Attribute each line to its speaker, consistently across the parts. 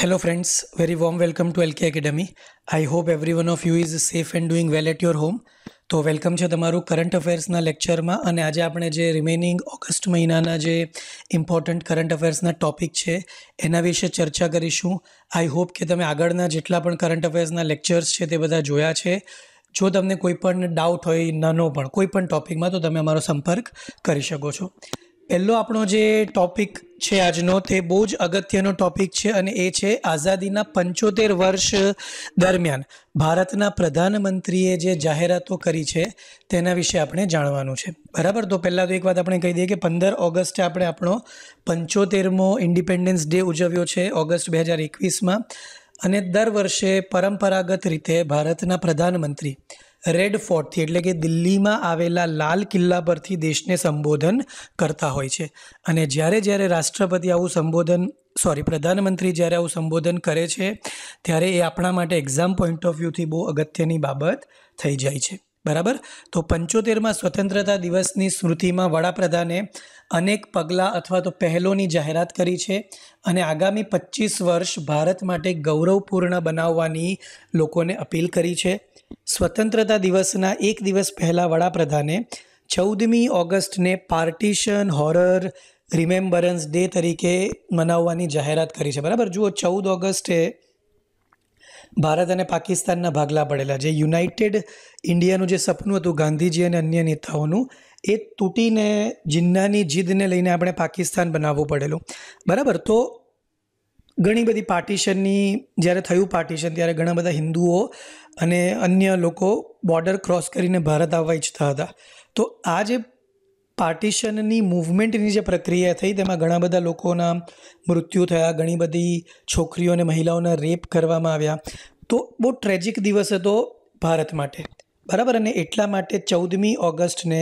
Speaker 1: Hello friends very warm welcome to LK Academy. I hope every one of you is safe and doing well at your home. તો welcome છે તમારું current અફેર્સના લેક્ચરમાં અને આજે આપણે જે રિમેનિંગ ઓગસ્ટ મહિનાના જે ઇમ્પોર્ટન્ટ કરંટ અફેર્સના ટોપિક છે એના વિશે ચર્ચા કરીશું આઈ હોપ કે તમે આગળના જેટલા પણ કરંટ અફેર્સના લેક્ચર્સ છે તે બધા જોયા છે જો તમને કોઈ પણ ડાઉટ હોય નાનો પણ કોઈ પણ ટોપિકમાં તો તમે અમારો સંપર્ક કરી શકો છો પહેલો આપણો જે ટોપિક છે આજનો તે બહુ જ અગત્યનો ટોપિક છે અને એ છે આઝાદીના પંચોતેર વર્ષ દરમિયાન ભારતના પ્રધાનમંત્રીએ જે જાહેરાતો કરી છે તેના વિશે આપણે જાણવાનું છે બરાબર તો પહેલાં તો એક વાત આપણે કહી દઈએ કે પંદર ઓગસ્ટે આપણે આપણો પંચોતેરમો ઇન્ડિપેન્ડન્સ ડે ઉજવ્યો છે ઓગસ્ટ બે હજાર એકવીસમાં અને દર વર્ષે પરંપરાગત રીતે ભારતના પ્રધાનમંત્રી રેડ ફોર્ટથી એટલે કે દિલ્હીમાં આવેલા લાલ કિલ્લા પરથી દેશને સંબોધન કરતા હોય છે અને જ્યારે જ્યારે રાષ્ટ્રપતિ આવું સંબોધન સોરી પ્રધાનમંત્રી જ્યારે આવું સંબોધન કરે છે ત્યારે એ આપણા માટે એક્ઝામ પોઈન્ટ ઓફ વ્યૂથી બહુ અગત્યની બાબત થઈ જાય છે બરાબર તો પંચોતેરમાં સ્વતંત્રતા દિવસની સ્મૃતિમાં વડાપ્રધાને અનેક પગલાં અથવા તો પહેલોની જાહેરાત કરી છે અને આગામી પચીસ વર્ષ ભારત માટે ગૌરવપૂર્ણ બનાવવાની લોકોને અપીલ કરી છે સ્વતંત્રતા દિવસના એક દિવસ પહેલાં વડાપ્રધાને ચૌદમી ઓગસ્ટને પાર્ટીશન હોરર રિમેમ્બરન્સ ડે તરીકે મનાવવાની જાહેરાત કરી છે બરાબર જુઓ ચૌદ ઓગસ્ટે ભારત અને પાકિસ્તાનના ભાગલા પડેલા જે યુનાઇટેડ ઇન્ડિયાનું જે સપનું હતું ગાંધીજી અને અન્ય નેતાઓનું એ તૂટીને જિન્નાની જીદને લઈને આપણે પાકિસ્તાન બનાવવું પડેલું બરાબર તો ઘણી બધી પાર્ટીશનની જ્યારે થયું પાર્ટીશન ત્યારે ઘણા બધા હિન્દુઓ અને અન્ય લોકો બોર્ડર ક્રોસ કરીને ભારત આવવા ઈચ્છતા હતા તો આ જે પાર્ટીશનની મૂવમેન્ટની જે પ્રક્રિયા થઈ તેમાં ઘણા બધા લોકોના મૃત્યુ થયા ઘણી બધી છોકરીઓ અને મહિલાઓના રેપ કરવામાં આવ્યા તો બહુ ટ્રેજિક દિવસ હતો ભારત માટે બરાબર અને એટલા માટે ચૌદમી ઓગસ્ટને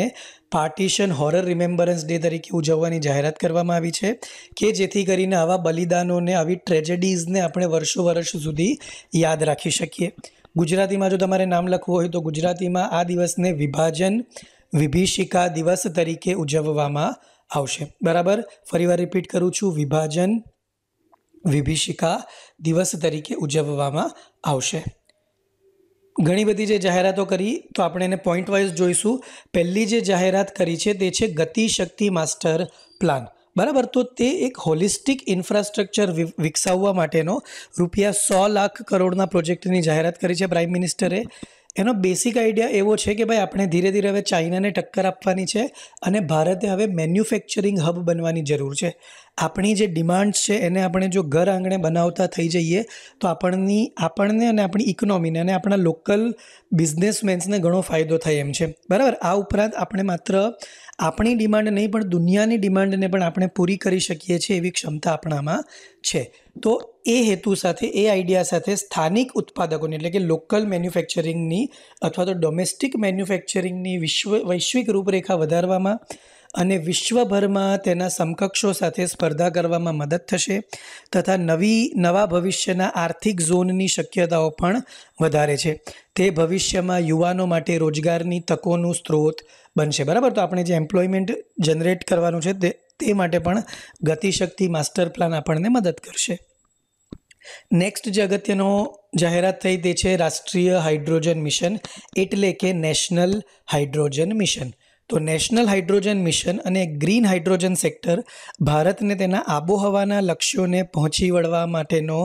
Speaker 1: પાર્ટીશન હોરર રિમેમ્બરન્સ ડે તરીકે ઉજવવાની જાહેરાત કરવામાં આવી છે કે જેથી કરીને આવા બલિદાનોને આવી ટ્રેજેડીઝને આપણે વર્ષો વર્ષ સુધી યાદ રાખી શકીએ ગુજરાતીમાં જો તમારે નામ લખવું હોય તો ગુજરાતીમાં આ દિવસને વિભાજન વિભીષિકા દિવસ તરીકે ઉજવવામાં આવશે બરાબર ફરીવાર રિપીટ કરું છું વિભાજન વિભીષિકા દિવસ તરીકે ઉજવવામાં આવશે ઘણી બધી જે જાહેરાતો કરી તો આપણે એને પોઈન્ટ વાઇઝ જોઈશું પહેલી જે જાહેરાત કરી છે તે છે ગતિશક્તિ માસ્ટર પ્લાન બરાબર તો તે એક હોલિસ્ટિક ઇન્ફ્રાસ્ટ્રક્ચર વિકસાવવા માટેનો રૂપિયા સો લાખ કરોડના પ્રોજેક્ટની જાહેરાત કરી છે પ્રાઇમ મિનિસ્ટરે એનો બેસિક આઈડિયા એવો છે કે ભાઈ આપણે ધીરે ધીરે હવે ચાઇનાને ટક્કર આપવાની છે અને ભારતે હવે મેન્યુફેક્ચરિંગ હબ બનવાની જરૂર છે આપણી જે ડિમાન્ડ્સ છે એને આપણે જો ઘર આંગણે બનાવતા થઈ જઈએ તો આપણની આપણને અને આપણી ઇકોનોમીને અને આપણા લોકલ બિઝનેસમેન્સને ઘણો ફાયદો થાય એમ છે બરાબર આ ઉપરાંત આપણે માત્ર આપણી ડિમાન્ડ નહીં પણ દુનિયાની ડિમાન્ડને પણ આપણે પૂરી કરી શકીએ છીએ એવી ક્ષમતા આપણામાં છે તો એ હેતુ સાથે એ આઈડિયા સાથે સ્થાનિક ઉત્પાદકોની એટલે કે લોકલ મેન્યુફેક્ચરિંગની અથવા તો ડોમેસ્ટિક મેન્યુફેક્ચરિંગની વિશ્વ વૈશ્વિક રૂપરેખા વધારવામાં અને વિશ્વભરમાં તેના સમકક્ષો સાથે સ્પર્ધા કરવામાં મદદ થશે તથા નવી નવા ભવિષ્યના આર્થિક ઝોનની શક્યતાઓ પણ વધારે છે તે ભવિષ્યમાં યુવાનો માટે રોજગારની તકોનું સ્ત્રોત બનશે બરાબર તો આપણે જે એમ્પ્લોયમેન્ટ જનરેટ કરવાનું છે તે તે માટે પણ ગતિશક્તિ માસ્ટર પ્લાન આપણને મદદ કરશે નેક્સ્ટ જે અગત્યનો જાહેરાત થઈ તે છે રાષ્ટ્રીય હાઇડ્રોજન મિશન એટલે કે નેશનલ હાઇડ્રોજન મિશન તો નેશનલ હાઇડ્રોજન મિશન અને ગ્રીન હાઇડ્રોજન સેક્ટર ભારતને તેના આબોહવાના લક્ષ્યોને પહોંચી વળવા માટેનો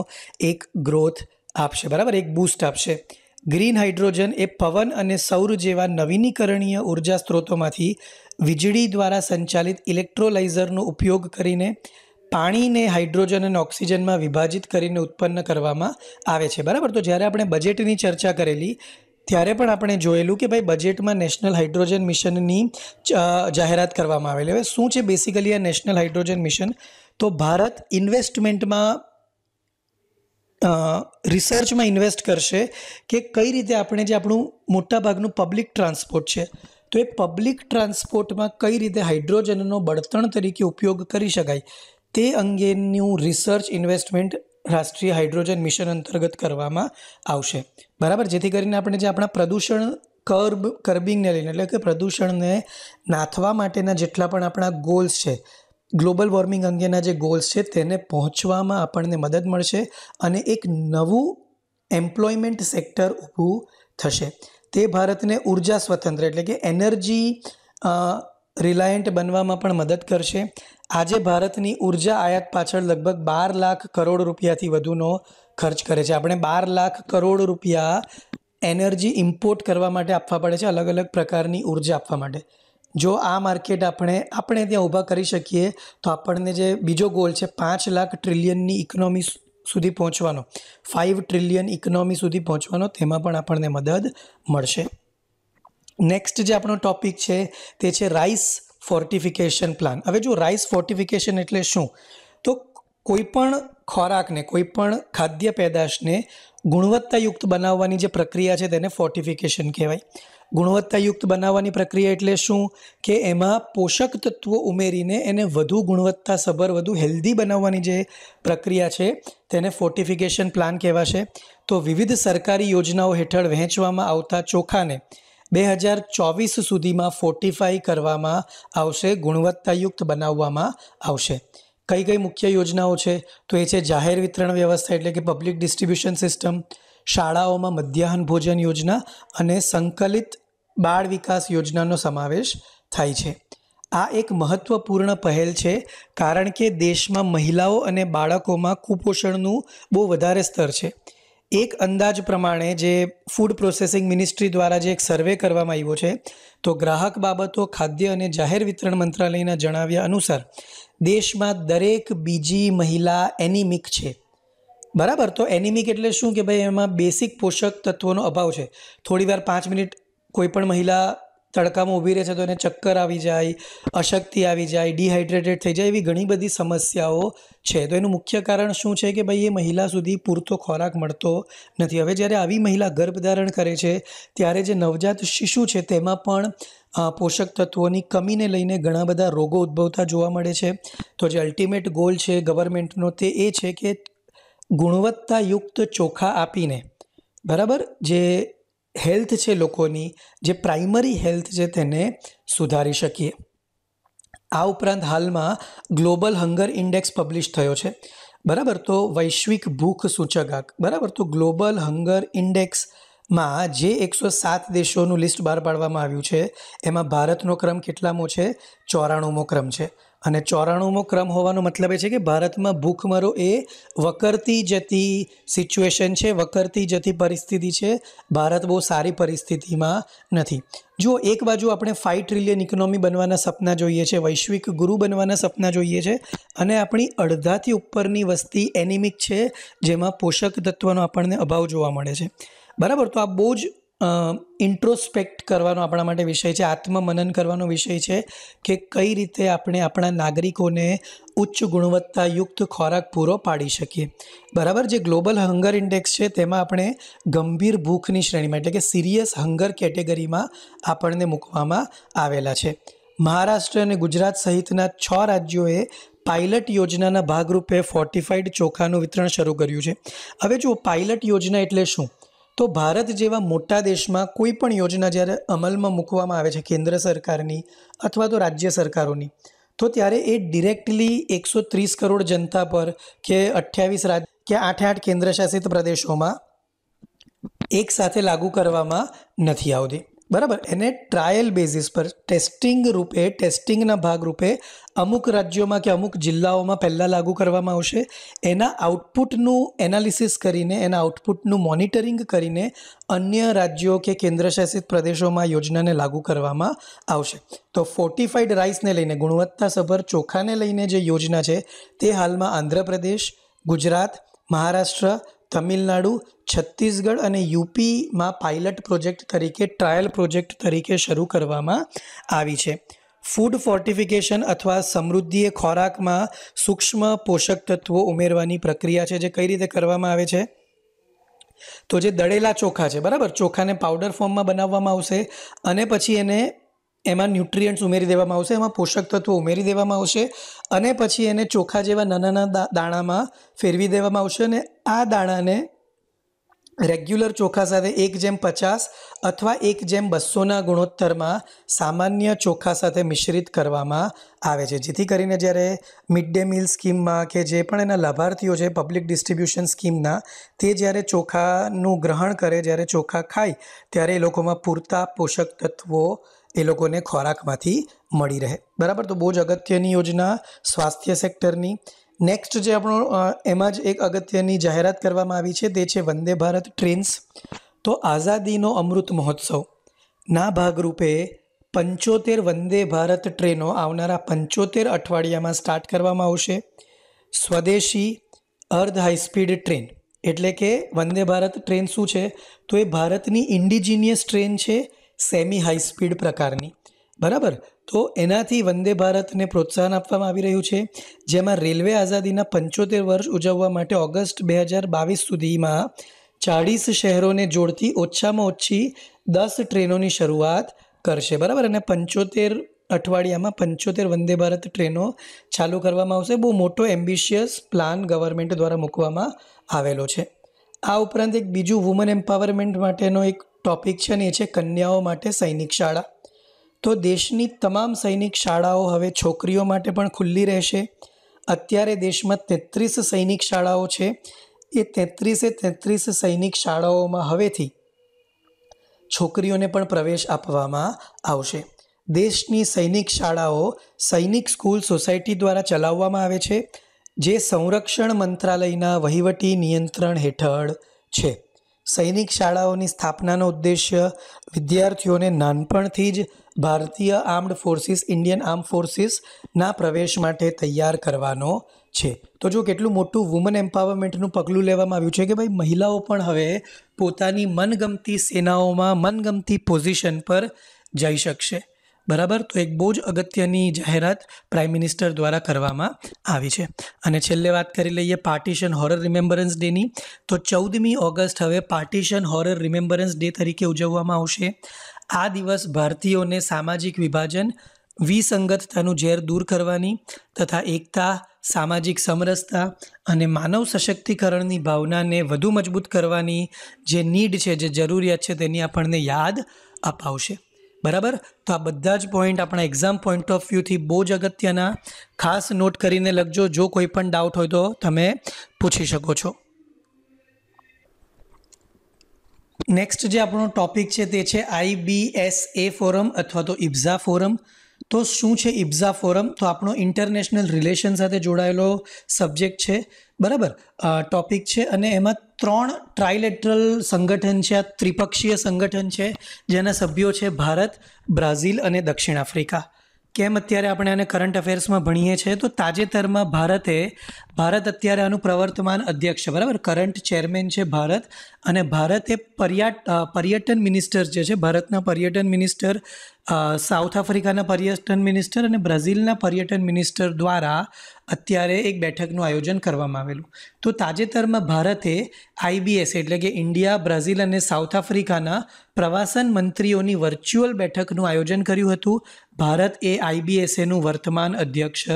Speaker 1: એક ગ્રોથ આપશે બરાબર એક બૂસ્ટ આપશે ગ્રીન હાઇડ્રોજન એ પવન અને સૌર જેવા નવીનીકરણીય ઉર્જા સ્ત્રોતોમાંથી વીજળી દ્વારા સંચાલિત ઇલેક્ટ્રોલાઇઝરનો ઉપયોગ કરીને પાણીને હાઇડ્રોજન અને ઓક્સિજનમાં વિભાજિત કરીને ઉત્પન્ન કરવામાં આવે છે બરાબર તો જ્યારે આપણે બજેટની ચર્ચા કરેલી ત્યારે પણ આપણે જોયેલું કે ભાઈ બજેટમાં નેશનલ હાઇડ્રોજન મિશનની જાહેરાત કરવામાં આવેલી હવે શું છે બેસિકલી આ નેશનલ હાઇડ્રોજન મિશન તો ભારત ઇન્વેસ્ટમેન્ટમાં રિસર્ચમાં ઇન્વેસ્ટ કરશે કે કઈ રીતે આપણે જે આપણું મોટાભાગનું પબ્લિક ટ્રાન્સપોર્ટ છે તો એ પબ્લિક ટ્રાન્સપોર્ટમાં કઈ રીતે હાઇડ્રોજનનો બળતણ તરીકે ઉપયોગ કરી શકાય તે અંગેનું રિસર્ચ ઇન્વેસ્ટમેન્ટ રાષ્ટ્રીય હાઇડ્રોજન મિશન અંતર્ગત કરવામાં આવશે બરાબર જેથી કરીને આપણે જે આપણા પ્રદૂષણ કર્બ કર્બિંગને લઈને એટલે કે પ્રદૂષણને નાથવા માટેના જેટલા પણ આપણા ગોલ્સ છે ગ્લોબલ વોર્મિંગ અંગેના જે ગોલ્સ છે તેને પહોંચવામાં આપણને મદદ મળશે અને એક નવું એમ્પ્લોયમેન્ટ સેક્ટર ઊભું થશે તે ભારતને ઉર્જા સ્વતંત્ર એટલે કે એનર્જી રિલાયન્ટ બનવામાં પણ મદદ કરશે આજે ભારતની ઊર્જા આયાત પાછળ લગભગ બાર લાખ કરોડ રૂપિયાથી વધુનો ખર્ચ કરે છે આપણે બાર લાખ કરોડ રૂપિયા એનર્જી ઇમ્પોર્ટ કરવા માટે આપવા પડે છે અલગ અલગ પ્રકારની ઉર્જા આપવા માટે જો આ માર્કેટ આપણે આપણે ત્યાં ઊભા કરી શકીએ તો આપણને જે બીજો ગોલ છે પાંચ લાખ ટ્રિલિયનની ઇકોનોમી સુધી પહોંચવાનો ફાઇવ ટ્રિલિયન ઇકોનોમી સુધી પહોંચવાનો તેમાં પણ આપણને મદદ મળશે નેક્સ્ટ જે આપણો ટોપિક છે તે છે રાઈસ ફોર્ટિફિકેશન પ્લાન હવે જો રાઈસ ફોર્ટિફિકેશન એટલે શું તો કોઈપણ ખોરાકને કોઈપણ ખાદ્ય પેદાશને ગુણવત્તાયુક્ત બનાવવાની જે પ્રક્રિયા છે તેને ફોર્ટિફિકેશન કહેવાય ગુણવત્તાયુક્ત બનાવવાની પ્રક્રિયા એટલે શું કે એમાં પોષક તત્વો ઉમેરીને એને વધુ ગુણવત્તાસભર વધુ હેલ્ધી બનાવવાની જે પ્રક્રિયા છે તેને ફોર્ટિફિકેશન પ્લાન કહેવાશે તો વિવિધ સરકારી યોજનાઓ હેઠળ વહેંચવામાં આવતા ચોખાને બે હજાર ચોવીસ સુધીમાં ફોર્ટિફાઈ કરવામાં આવશે ગુણવત્તાયુક્ત બનાવવામાં આવશે કઈ કઈ મુખ્ય યોજનાઓ છે તો એ છે જાહેર વિતરણ વ્યવસ્થા એટલે કે પબ્લિક ડિસ્ટ્રીબ્યુશન સિસ્ટમ શાળાઓમાં મધ્યાહન ભોજન યોજના અને સંકલિત બાળ વિકાસ યોજનાનો સમાવેશ થાય છે આ એક મહત્વપૂર્ણ પહેલ છે કારણ કે દેશમાં મહિલાઓ અને બાળકોમાં કુપોષણનું બહુ વધારે સ્તર છે એક અંદાજ પ્રમાણે જે ફૂડ પ્રોસેસિંગ મિનિસ્ટ્રી દ્વારા જે એક સર્વે કરવામાં આવ્યો છે તો ગ્રાહક બાબતો ખાદ્ય અને જાહેર વિતરણ મંત્રાલયના જણાવ્યા અનુસાર દેશમાં દરેક બીજી મહિલા એનિમિક છે બરાબર તો એનિમિક એટલે શું કે ભાઈ એમાં બેસિક પોષક તત્વોનો અભાવ છે થોડીવાર પાંચ મિનિટ કોઈપણ મહિલા તડકામાં ઊભી રહે છે તો એને ચક્કર આવી જાય અશક્તિ આવી જાય ડિહાઇડ્રેટેડ થઈ જાય એવી ઘણી બધી સમસ્યાઓ છે તો એનું મુખ્ય કારણ શું છે કે ભાઈ એ મહિલા સુધી પૂરતો ખોરાક મળતો નથી હવે જ્યારે આવી મહિલા ગર્ભધારણ કરે છે ત્યારે જે નવજાત શિશુ છે તેમાં પણ પોષક તત્વોની કમીને લઈને ઘણા બધા રોગો ઉદ્ભવતા જોવા મળે છે તો જે અલ્ટિમેટ ગોલ છે ગવર્મેન્ટનો તે એ છે કે ગુણવત્તાયુક્ત ચોખા આપીને બરાબર જે હેલ્થ છે લોકોની જે પ્રાઇમરી હેલ્થ છે તેને સુધારી શકીએ આ ઉપરાંત હાલમાં ગ્લોબલ હંગર ઇન્ડેક્સ પબ્લિશ થયો છે બરાબર તો વૈશ્વિક ભૂખ સૂચકાંક બરાબર તો ગ્લોબલ હંગર ઇન્ડેક્સમાં જે એકસો સાત દેશોનું લિસ્ટ બહાર પાડવામાં આવ્યું છે એમાં ભારતનો ક્રમ કેટલામો છે ચોરાણુંમો ક્રમ છે અને ચોરાણુંમો ક્રમ હોવાનો મતલબ એ છે કે ભારતમાં ભૂખમરો એ વકરતી જતી સિચ્યુએશન છે વકરતી જતી પરિસ્થિતિ છે ભારત બહુ સારી પરિસ્થિતિમાં નથી જુઓ એક બાજુ આપણે ફાઇવ ટ્રિલિયન ઇકોનોમી બનવાના સપના જોઈએ છે વૈશ્વિક ગુરુ બનવાના સપના જોઈએ છે અને આપણી અડધાથી ઉપરની વસ્તી એનિમિક છે જેમાં પોષક તત્વનો આપણને અભાવ જોવા મળે છે બરાબર તો આ બહુ જ ઇન્ટ્રોસ્પેક્ટ કરવાનો આપણા માટે વિષય છે આત્મમનન કરવાનો વિષય છે કે કઈ રીતે આપણે આપણા નાગરિકોને ઉચ્ચ ગુણવત્તાયુક્ત ખોરાક પૂરો પાડી શકીએ બરાબર જે ગ્લોબલ હંગર ઇન્ડેક્સ છે તેમાં આપણે ગંભીર ભૂખની શ્રેણીમાં એટલે કે સિરિયસ હંગર કેટેગરીમાં આપણને મૂકવામાં આવેલા છે મહારાષ્ટ્ર અને ગુજરાત સહિતના છ રાજ્યોએ પાયલટ યોજનાના ભાગરૂપે ફોર્ટિફાઈડ ચોખાનું વિતરણ શરૂ કર્યું છે હવે જો પાયલટ યોજના એટલે શું તો ભારત જેવા મોટા દેશમાં કોઈ પણ યોજના જ્યારે અમલમાં મૂકવામાં આવે છે કેન્દ્ર સરકારની અથવા તો રાજ્ય સરકારોની તો ત્યારે એ ડિરેક્ટલી એકસો ત્રીસ કરોડ જનતા પર કે અઠ્યાવીસ રાજ કે આઠે આઠ કેન્દ્રશાસિત પ્રદેશોમાં એકસાથે લાગુ કરવામાં નથી આવતી બરાબર એને ટ્રાયલ બેઝિસ પર ટેસ્ટિંગ રૂપે ટેસ્ટિંગના ભાગરૂપે અમુક રાજ્યોમાં કે અમુક જિલ્લાઓમાં પહેલાં લાગુ કરવામાં આવશે એના આઉટપુટનું એનાલિસિસ કરીને એના આઉટપુટનું મોનિટરિંગ કરીને અન્ય રાજ્યો કે કેન્દ્રશાસિત પ્રદેશોમાં યોજનાને લાગુ કરવામાં આવશે તો ફોર્ટિફાઈડ રાઈસને લઈને ગુણવત્તાસભર ચોખાને લઈને જે યોજના છે તે હાલમાં આંધ્રપ્રદેશ ગુજરાત મહારાષ્ટ્ર તમિલનાડુ છત્તીસગઢ અને યુપીમાં પાયલટ પ્રોજેક્ટ તરીકે ટ્રાયલ પ્રોજેક્ટ તરીકે શરૂ કરવામાં આવી છે ફૂડ ફોર્ટિફિકેશન અથવા સમૃદ્ધિ એ ખોરાકમાં સૂક્ષ્મ પોષક તત્વો ઉમેરવાની પ્રક્રિયા છે જે કઈ રીતે કરવામાં આવે છે તો જે દળેલા ચોખા છે બરાબર ચોખાને પાવડર ફોર્મમાં બનાવવામાં આવશે અને પછી એને એમાં ન્યુટ્રિયન્ટ્સ ઉમેરી દેવામાં આવશે એમાં પોષક તત્વો ઉમેરી દેવામાં આવશે અને પછી એને ચોખા જેવા નાના નાના દાણામાં ફેરવી દેવામાં આવશે અને આ દાણાને રેગ્યુલર ચોખા સાથે એક જેમ પચાસ અથવા એક જેમ બસોના ગુણોત્તરમાં સામાન્ય ચોખા સાથે મિશ્રિત કરવામાં આવે છે જેથી કરીને જ્યારે મિડ ડે મીલ સ્કીમમાં કે જે પણ એના લાભાર્થીઓ છે પબ્લિક ડિસ્ટ્રીબ્યુશન સ્કીમના તે જ્યારે ચોખાનું ગ્રહણ કરે જ્યારે ચોખા ખાય ત્યારે એ લોકોમાં પૂરતા પોષક તત્વો એ લોકોને ખોરાકમાંથી મળી રહે બરાબર તો બહુ જ અગત્યની યોજના સ્વાસ્થ્ય સેક્ટરની નેક્સ્ટ જે આપણો એમાં જ એક અગત્યની જાહેરાત કરવામાં આવી છે તે છે વંદે ભારત ટ્રેન્સ તો આઝાદીનો અમૃત મહોત્સવ ના ભાગરૂપે પંચોતેર વંદે ભારત ટ્રેનો આવનારા પંચોતેર અઠવાડિયામાં સ્ટાર્ટ કરવામાં આવશે સ્વદેશી અર્ધ હાઈસ્પીડ ટ્રેન એટલે કે વંદે ભારત ટ્રેન શું છે તો એ ભારતની ઇન્ડિજિનિયસ ટ્રેન છે સેમી હાઈસ્પીડ પ્રકારની બરાબર તો એનાથી વંદે ભારતને પ્રોત્સાહન આપવામાં આવી રહ્યું છે જેમાં રેલવે આઝાદીના પંચોતેર વર્ષ ઉજવવા માટે ઓગસ્ટ બે હજાર બાવીસ સુધીમાં ચાળીસ શહેરોને જોડતી ઓછામાં ઓછી દસ ટ્રેનોની શરૂઆત કરશે બરાબર અને પંચોતેર અઠવાડિયામાં પંચોતેર વંદે ભારત ટ્રેનો ચાલુ કરવામાં આવશે બહુ મોટો એમ્બિશિયસ પ્લાન ગવર્મેન્ટ દ્વારા મૂકવામાં આવેલો છે આ ઉપરાંત એક બીજું વુમન એમ્પાવરમેન્ટ માટેનો એક ટોપિક છે ને એ છે કન્યાઓ માટે સૈનિક શાળા તો દેશની તમામ સૈનિક શાળાઓ હવે છોકરીઓ માટે પણ ખુલ્લી રહેશે અત્યારે દેશમાં તેત્રીસ સૈનિક શાળાઓ છે એ તેત્રીસે તેત્રીસ સૈનિક શાળાઓમાં હવેથી છોકરીઓને પણ પ્રવેશ આપવામાં આવશે દેશની સૈનિક શાળાઓ સૈનિક સ્કૂલ સોસાયટી દ્વારા ચલાવવામાં આવે છે જે સંરક્ષણ મંત્રાલયના વહીવટી નિયંત્રણ હેઠળ છે સૈનિક શાળાઓની સ્થાપનાનો ઉદ્દેશ્ય વિદ્યાર્થીઓને નાનપણથી જ ભારતીય આર્મ્ડ ફોર્સિસ ઇન્ડિયન આર્મ ફોર્સિસના પ્રવેશ માટે તૈયાર કરવાનો છે તો જો કેટલું મોટું વુમન એમ્પાવરમેન્ટનું પગલું લેવામાં આવ્યું છે કે ભાઈ મહિલાઓ પણ હવે પોતાની મનગમતી સેનાઓમાં મનગમતી પોઝિશન પર જઈ શકશે બરાબર તો એક બહુ જ અગત્યની જાહેરાત પ્રાઇમ મિનિસ્ટર દ્વારા કરવામાં આવી છે અને છેલ્લે વાત કરી લઈએ પાર્ટીશન હોરર રિમેમ્બરન્સ ડેની તો ચૌદમી ઓગસ્ટ હવે પાર્ટીશન હોરર રિમેમ્બરન્સ ડે તરીકે ઉજવવામાં આવશે આ દિવસ ભારતીયોને સામાજિક વિભાજન વિસંગતતાનું ઝેર દૂર કરવાની તથા એકતા સામાજિક સમરસતા અને માનવ સશક્તિકરણની ભાવનાને વધુ મજબૂત કરવાની જે નીડ છે જે જરૂરિયાત છે તેની આપણને યાદ અપાવશે બરાબર તો આ બધા જ પોઈન્ટ આપણા એક્ઝામ પોઈન્ટ ઓફ વ્યૂથી બહુ જ અગત્યના ખાસ નોટ કરીને લખજો જો કોઈ પણ ડાઉટ હોય તો તમે પૂછી શકો છો નેક્સ્ટ જે આપણો ટોપિક છે તે છે આઈબીએસએ ફોરમ અથવા તો ઇબ્ઝા ફોરમ તો શું છે ઇબ્ઝા ફોરમ તો આપણો ઇન્ટરનેશનલ રિલેશન સાથે જોડાયેલો સબ્જેક્ટ છે બરાબર ટોપિક છે અને એમાં ત્રણ ટ્રાઇલેટરલ સંગઠન છે આ ત્રિપક્ષીય સંગઠન છે જેના સભ્યો છે ભારત બ્રાઝિલ અને દક્ષિણ આફ્રિકા કેમ અત્યારે આપણે આને કરંટ અફેર્સમાં ભણીએ છીએ તો તાજેતરમાં ભારતે ભારત અત્યારે આનું પ્રવર્તમાન અધ્યક્ષ બરાબર કરંટ ચેરમેન છે ભારત અને ભારતે પર્યાટ પર્યટન મિનિસ્ટર જે છે ભારતના પર્યટન મિનિસ્ટર સાઉથ આફ્રિકાના પર્યટન મિનિસ્ટર અને બ્રાઝિલના પર્યટન મિનિસ્ટર દ્વારા અત્યારે એક બેઠકનું આયોજન કરવામાં આવેલું તો તાજેતરમાં ભારતે આઈબીએસ એટલે કે ઇન્ડિયા બ્રાઝિલ અને સાઉથ આફ્રિકાના પ્રવાસન મંત્રીઓની વર્ચ્યુઅલ બેઠકનું આયોજન કર્યું હતું ભારત એ આઈબીએસએનું વર્તમાન અધ્યક્ષ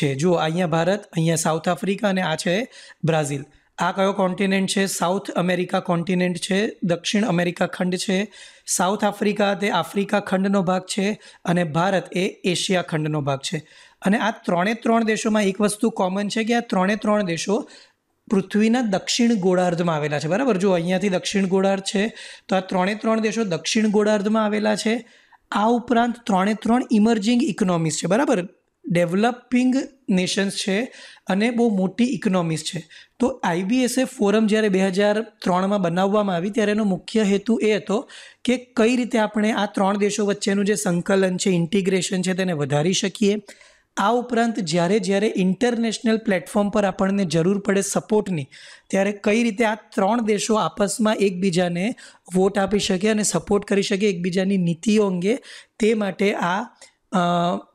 Speaker 1: છે જુઓ અહીંયા ભારત અહીંયા સાઉથ આફ્રિકા અને આ છે બ્રાઝિલ આ કયો કોન્ટિનેન્ટ છે સાઉથ અમેરિકા કોન્ટિનેન્ટ છે દક્ષિણ અમેરિકા ખંડ છે સાઉથ આફ્રિકા તે આફ્રિકા ખંડનો ભાગ છે અને ભારત એ એશિયા ખંડનો ભાગ છે અને આ ત્રણે ત્રણ દેશોમાં એક વસ્તુ કોમન છે કે આ ત્રણે ત્રણ દેશો પૃથ્વીના દક્ષિણ ગોળાર્ધમાં આવેલા છે બરાબર જો અહીંયાથી દક્ષિણ ગોળાર્ધ છે તો આ ત્રણે ત્રણ દેશો દક્ષિણ ગોળાર્ધમાં આવેલા છે આ ઉપરાંત ત્રણે ત્રણ ઇમર્જિંગ ઇકોનોમીસ છે બરાબર ડેવલપિંગ નેશન્સ છે અને બહુ મોટી ઇકોનોમીસ છે તો આઈબીએસએ ફોરમ જ્યારે બે હજાર ત્રણમાં બનાવવામાં આવી ત્યારે એનો મુખ્ય હેતુ એ હતો કે કઈ રીતે આપણે આ ત્રણ દેશો વચ્ચેનું જે સંકલન છે ઇન્ટિગ્રેશન છે તેને વધારી શકીએ આ ઉપરાંત જ્યારે જ્યારે ઇન્ટરનેશનલ પ્લેટફોર્મ પર આપણને જરૂર પડે સપોર્ટની ત્યારે કઈ રીતે આ ત્રણ દેશો આપસમાં એકબીજાને વોટ આપી શકે અને સપોર્ટ કરી શકે એકબીજાની નીતિઓ અંગે તે માટે આ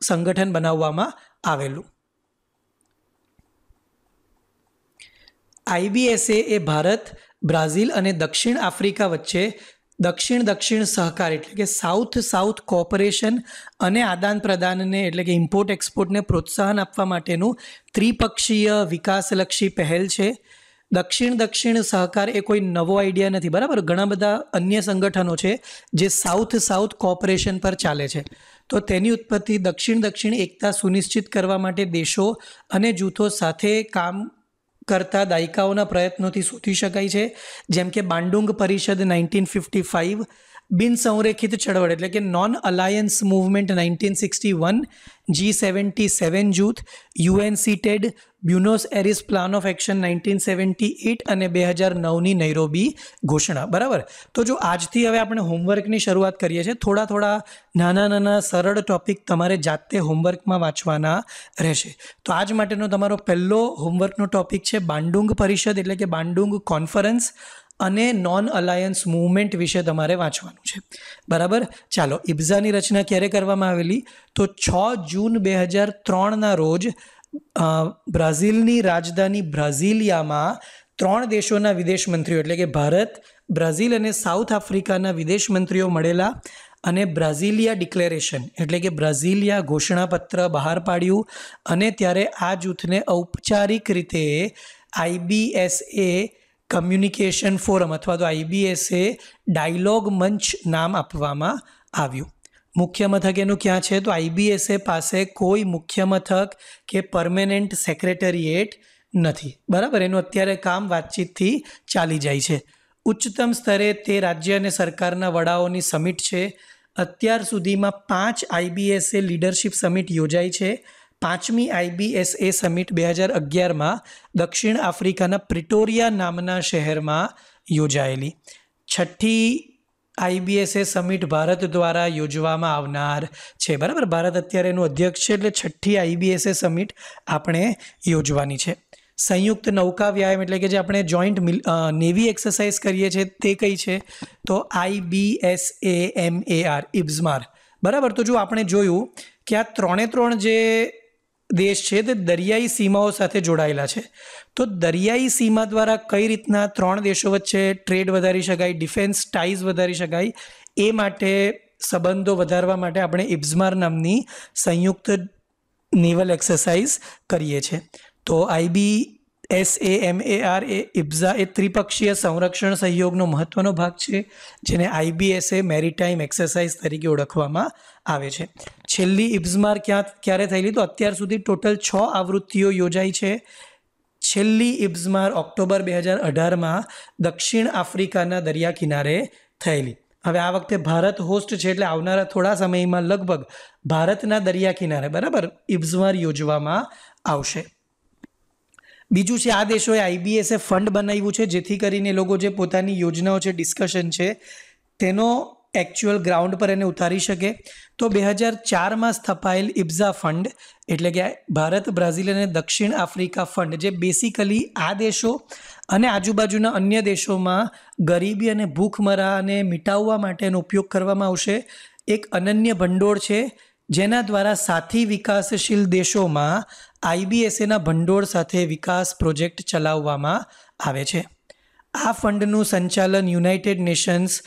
Speaker 1: સંગઠન બનાવવામાં આવેલું આઈબીએસએ એ ભારત બ્રાઝિલ અને દક્ષિણ આફ્રિકા વચ્ચે દક્ષિણ દક્ષિણ સહકાર એટલે કે સાઉથ સાઉથ કોઓપરેશન અને આદાન પ્રદાનને એટલે કે ઇમ્પોર્ટ એક્સપોર્ટને પ્રોત્સાહન આપવા માટેનું ત્રિપક્ષીય વિકાસલક્ષી પહેલ છે દક્ષિણ દક્ષિણ સહકાર એ કોઈ નવો આઈડિયા નથી બરાબર ઘણા બધા અન્ય સંગઠનો છે જે સાઉથ સાઉથ કોઓપરેશન પર ચાલે છે તો તેની ઉત્પત્તિ દક્ષિણ દક્ષિણ એકતા સુનિશ્ચિત કરવા માટે દેશો અને જૂથો સાથે કામ કરતા દાયકાઓના પ્રયત્નોથી શોધી શકાય છે જેમ કે બાંડુંગ પરિષદ નાઇન્ટીન ફિફ્ટી ફાઇવ બિનસંરેખિત ચળવળ એટલે કે non alliance movement nineteen sixty one G seventy seven જૂથ UNCTAD Buenos Aires plan of action nineteen seventy eight અને બે હજાર નવની નૈરોબી ઘોષણા બરાબર તો જો આજથી હવે આપણે હોમવર્કની શરૂઆત કરીએ છીએ થોડા થોડા નાના નાના સરળ ટોપિક તમારે જાતે હોમવર્કમાં વાંચવાના રહેશે તો આજ માટેનો તમારો પહેલો હોમવર્કનો ટૉપિક છે બાંડુંગ પરિષદ એટલે કે બાંડુંગ કોન્ફરન્સ અને નોન અલાયન્સ મૂવમેન્ટ વિશે તમારે વાંચવાનું છે બરાબર ચાલો ઇબ્ઝાની રચના ક્યારે કરવામાં આવેલી તો છ જૂન બે હજાર ત્રણના રોજ બ્રાઝિલની રાજધાની બ્રાઝિલિયામાં ત્રણ દેશોના વિદેશ મંત્રીઓ એટલે કે ભારત બ્રાઝિલ અને સાઉથ આફ્રિકાના વિદેશ મંત્રીઓ મળેલા અને બ્રાઝિલિયા ડિક્લેરેશન એટલે કે બ્રાઝિલિયા ઘોષણાપત્ર બહાર પાડ્યું અને ત્યારે આ જૂથને ઔપચારિક રીતે આઈબીએસએ કમ્યુનિકેશન ફોરમ અથવા તો આઈબીએસએ ડાયલોગ મંચ નામ આપવામાં આવ્યું મુખ્ય મથક એનું ક્યાં છે તો આઈબીએસએ પાસે કોઈ મુખ્ય મથક કે પરમેનન્ટ સેક્રેટરીએટ નથી બરાબર એનું અત્યારે કામ વાતચીતથી ચાલી જાય છે ઉચ્ચતમ સ્તરે તે રાજ્ય અને સરકારના વડાઓની સમિટ છે અત્યાર સુધીમાં પાંચ આઈબીએસએ લીડરશિપ સમિટ યોજાઈ છે પાંચમી આઈબીએસએ સમિટ બે હજાર અગિયારમાં દક્ષિણ આફ્રિકાના પ્રિટોરિયા નામના શહેરમાં યોજાયેલી છઠ્ઠી આઈબીએસએ સમિટ ભારત દ્વારા યોજવામાં આવનાર છે બરાબર ભારત અત્યારે એનું અધ્યક્ષ છે એટલે છઠ્ઠી આઈબીએસએ સમિટ આપણે યોજવાની છે સંયુક્ત નૌકા વ્યાયામ એટલે કે જે આપણે જોઈન્ટ નેવી એક્સરસાઇઝ કરીએ છીએ તે કઈ છે તો આઈબીએસએ એમ એ આર ઇબ્ઝમાર બરાબર તો જો આપણે જોયું કે આ ત્રણે ત્રણ જે દેશ છે તે દરિયાઈ સીમાઓ સાથે જોડાયેલા છે તો દરિયાઈ સીમા દ્વારા કઈ રીતના ત્રણ દેશો વચ્ચે ટ્રેડ વધારી શકાય ડિફેન્સ ટાઈઝ વધારી શકાય એ માટે સંબંધો વધારવા માટે આપણે ઇબ્ઝમાર નામની સંયુક્ત નેવલ એક્સરસાઇઝ કરીએ છીએ તો આઈબી એસએએમએઆર એ ઇબ્ઝા એ ત્રિપક્ષીય સંરક્ષણ સહયોગનો મહત્વનો ભાગ છે જેને આઈબીએસએ મેરીટાઈમ એક્સરસાઇઝ તરીકે ઓળખવામાં આવે છે છેલ્લી ઇબ્ઝમાર ક્યાં ક્યારે થયેલી તો અત્યાર સુધી ટોટલ છ આવૃત્તિઓ યોજાઈ છે છેલ્લી ઇબ્ઝમાર ઓક્ટોબર બે હજાર અઢારમાં દક્ષિણ આફ્રિકાના દરિયા કિનારે થયેલી હવે આ વખતે ભારત હોસ્ટ છે એટલે આવનારા થોડા સમયમાં લગભગ ભારતના દરિયા કિનારે બરાબર ઇબ્ઝમાર યોજવામાં આવશે બીજું છે આ દેશોએ આઈબીએસએ ફંડ બનાવ્યું છે જેથી કરીને લોકો જે પોતાની યોજનાઓ છે ડિસ્કશન છે તેનો એકચ્યુઅલ ગ્રાઉન્ડ પર એને ઉતારી શકે તો બે હજાર ચારમાં સ્થપાયેલ ઇબ્ઝા ફંડ એટલે કે ભારત બ્રાઝિલ અને દક્ષિણ આફ્રિકા ફંડ જે બેસિકલી આ દેશો અને આજુબાજુના અન્ય દેશોમાં ગરીબી અને ભૂખમરાને મિટાવવા માટેનો ઉપયોગ કરવામાં આવશે એક અનન્ય ભંડોળ છે જેના દ્વારા સાથી વિકાસશીલ દેશોમાં આઈબીએસએના ભંડોળ સાથે વિકાસ પ્રોજેક્ટ ચલાવવામાં આવે છે આ ફંડનું સંચાલન United Nations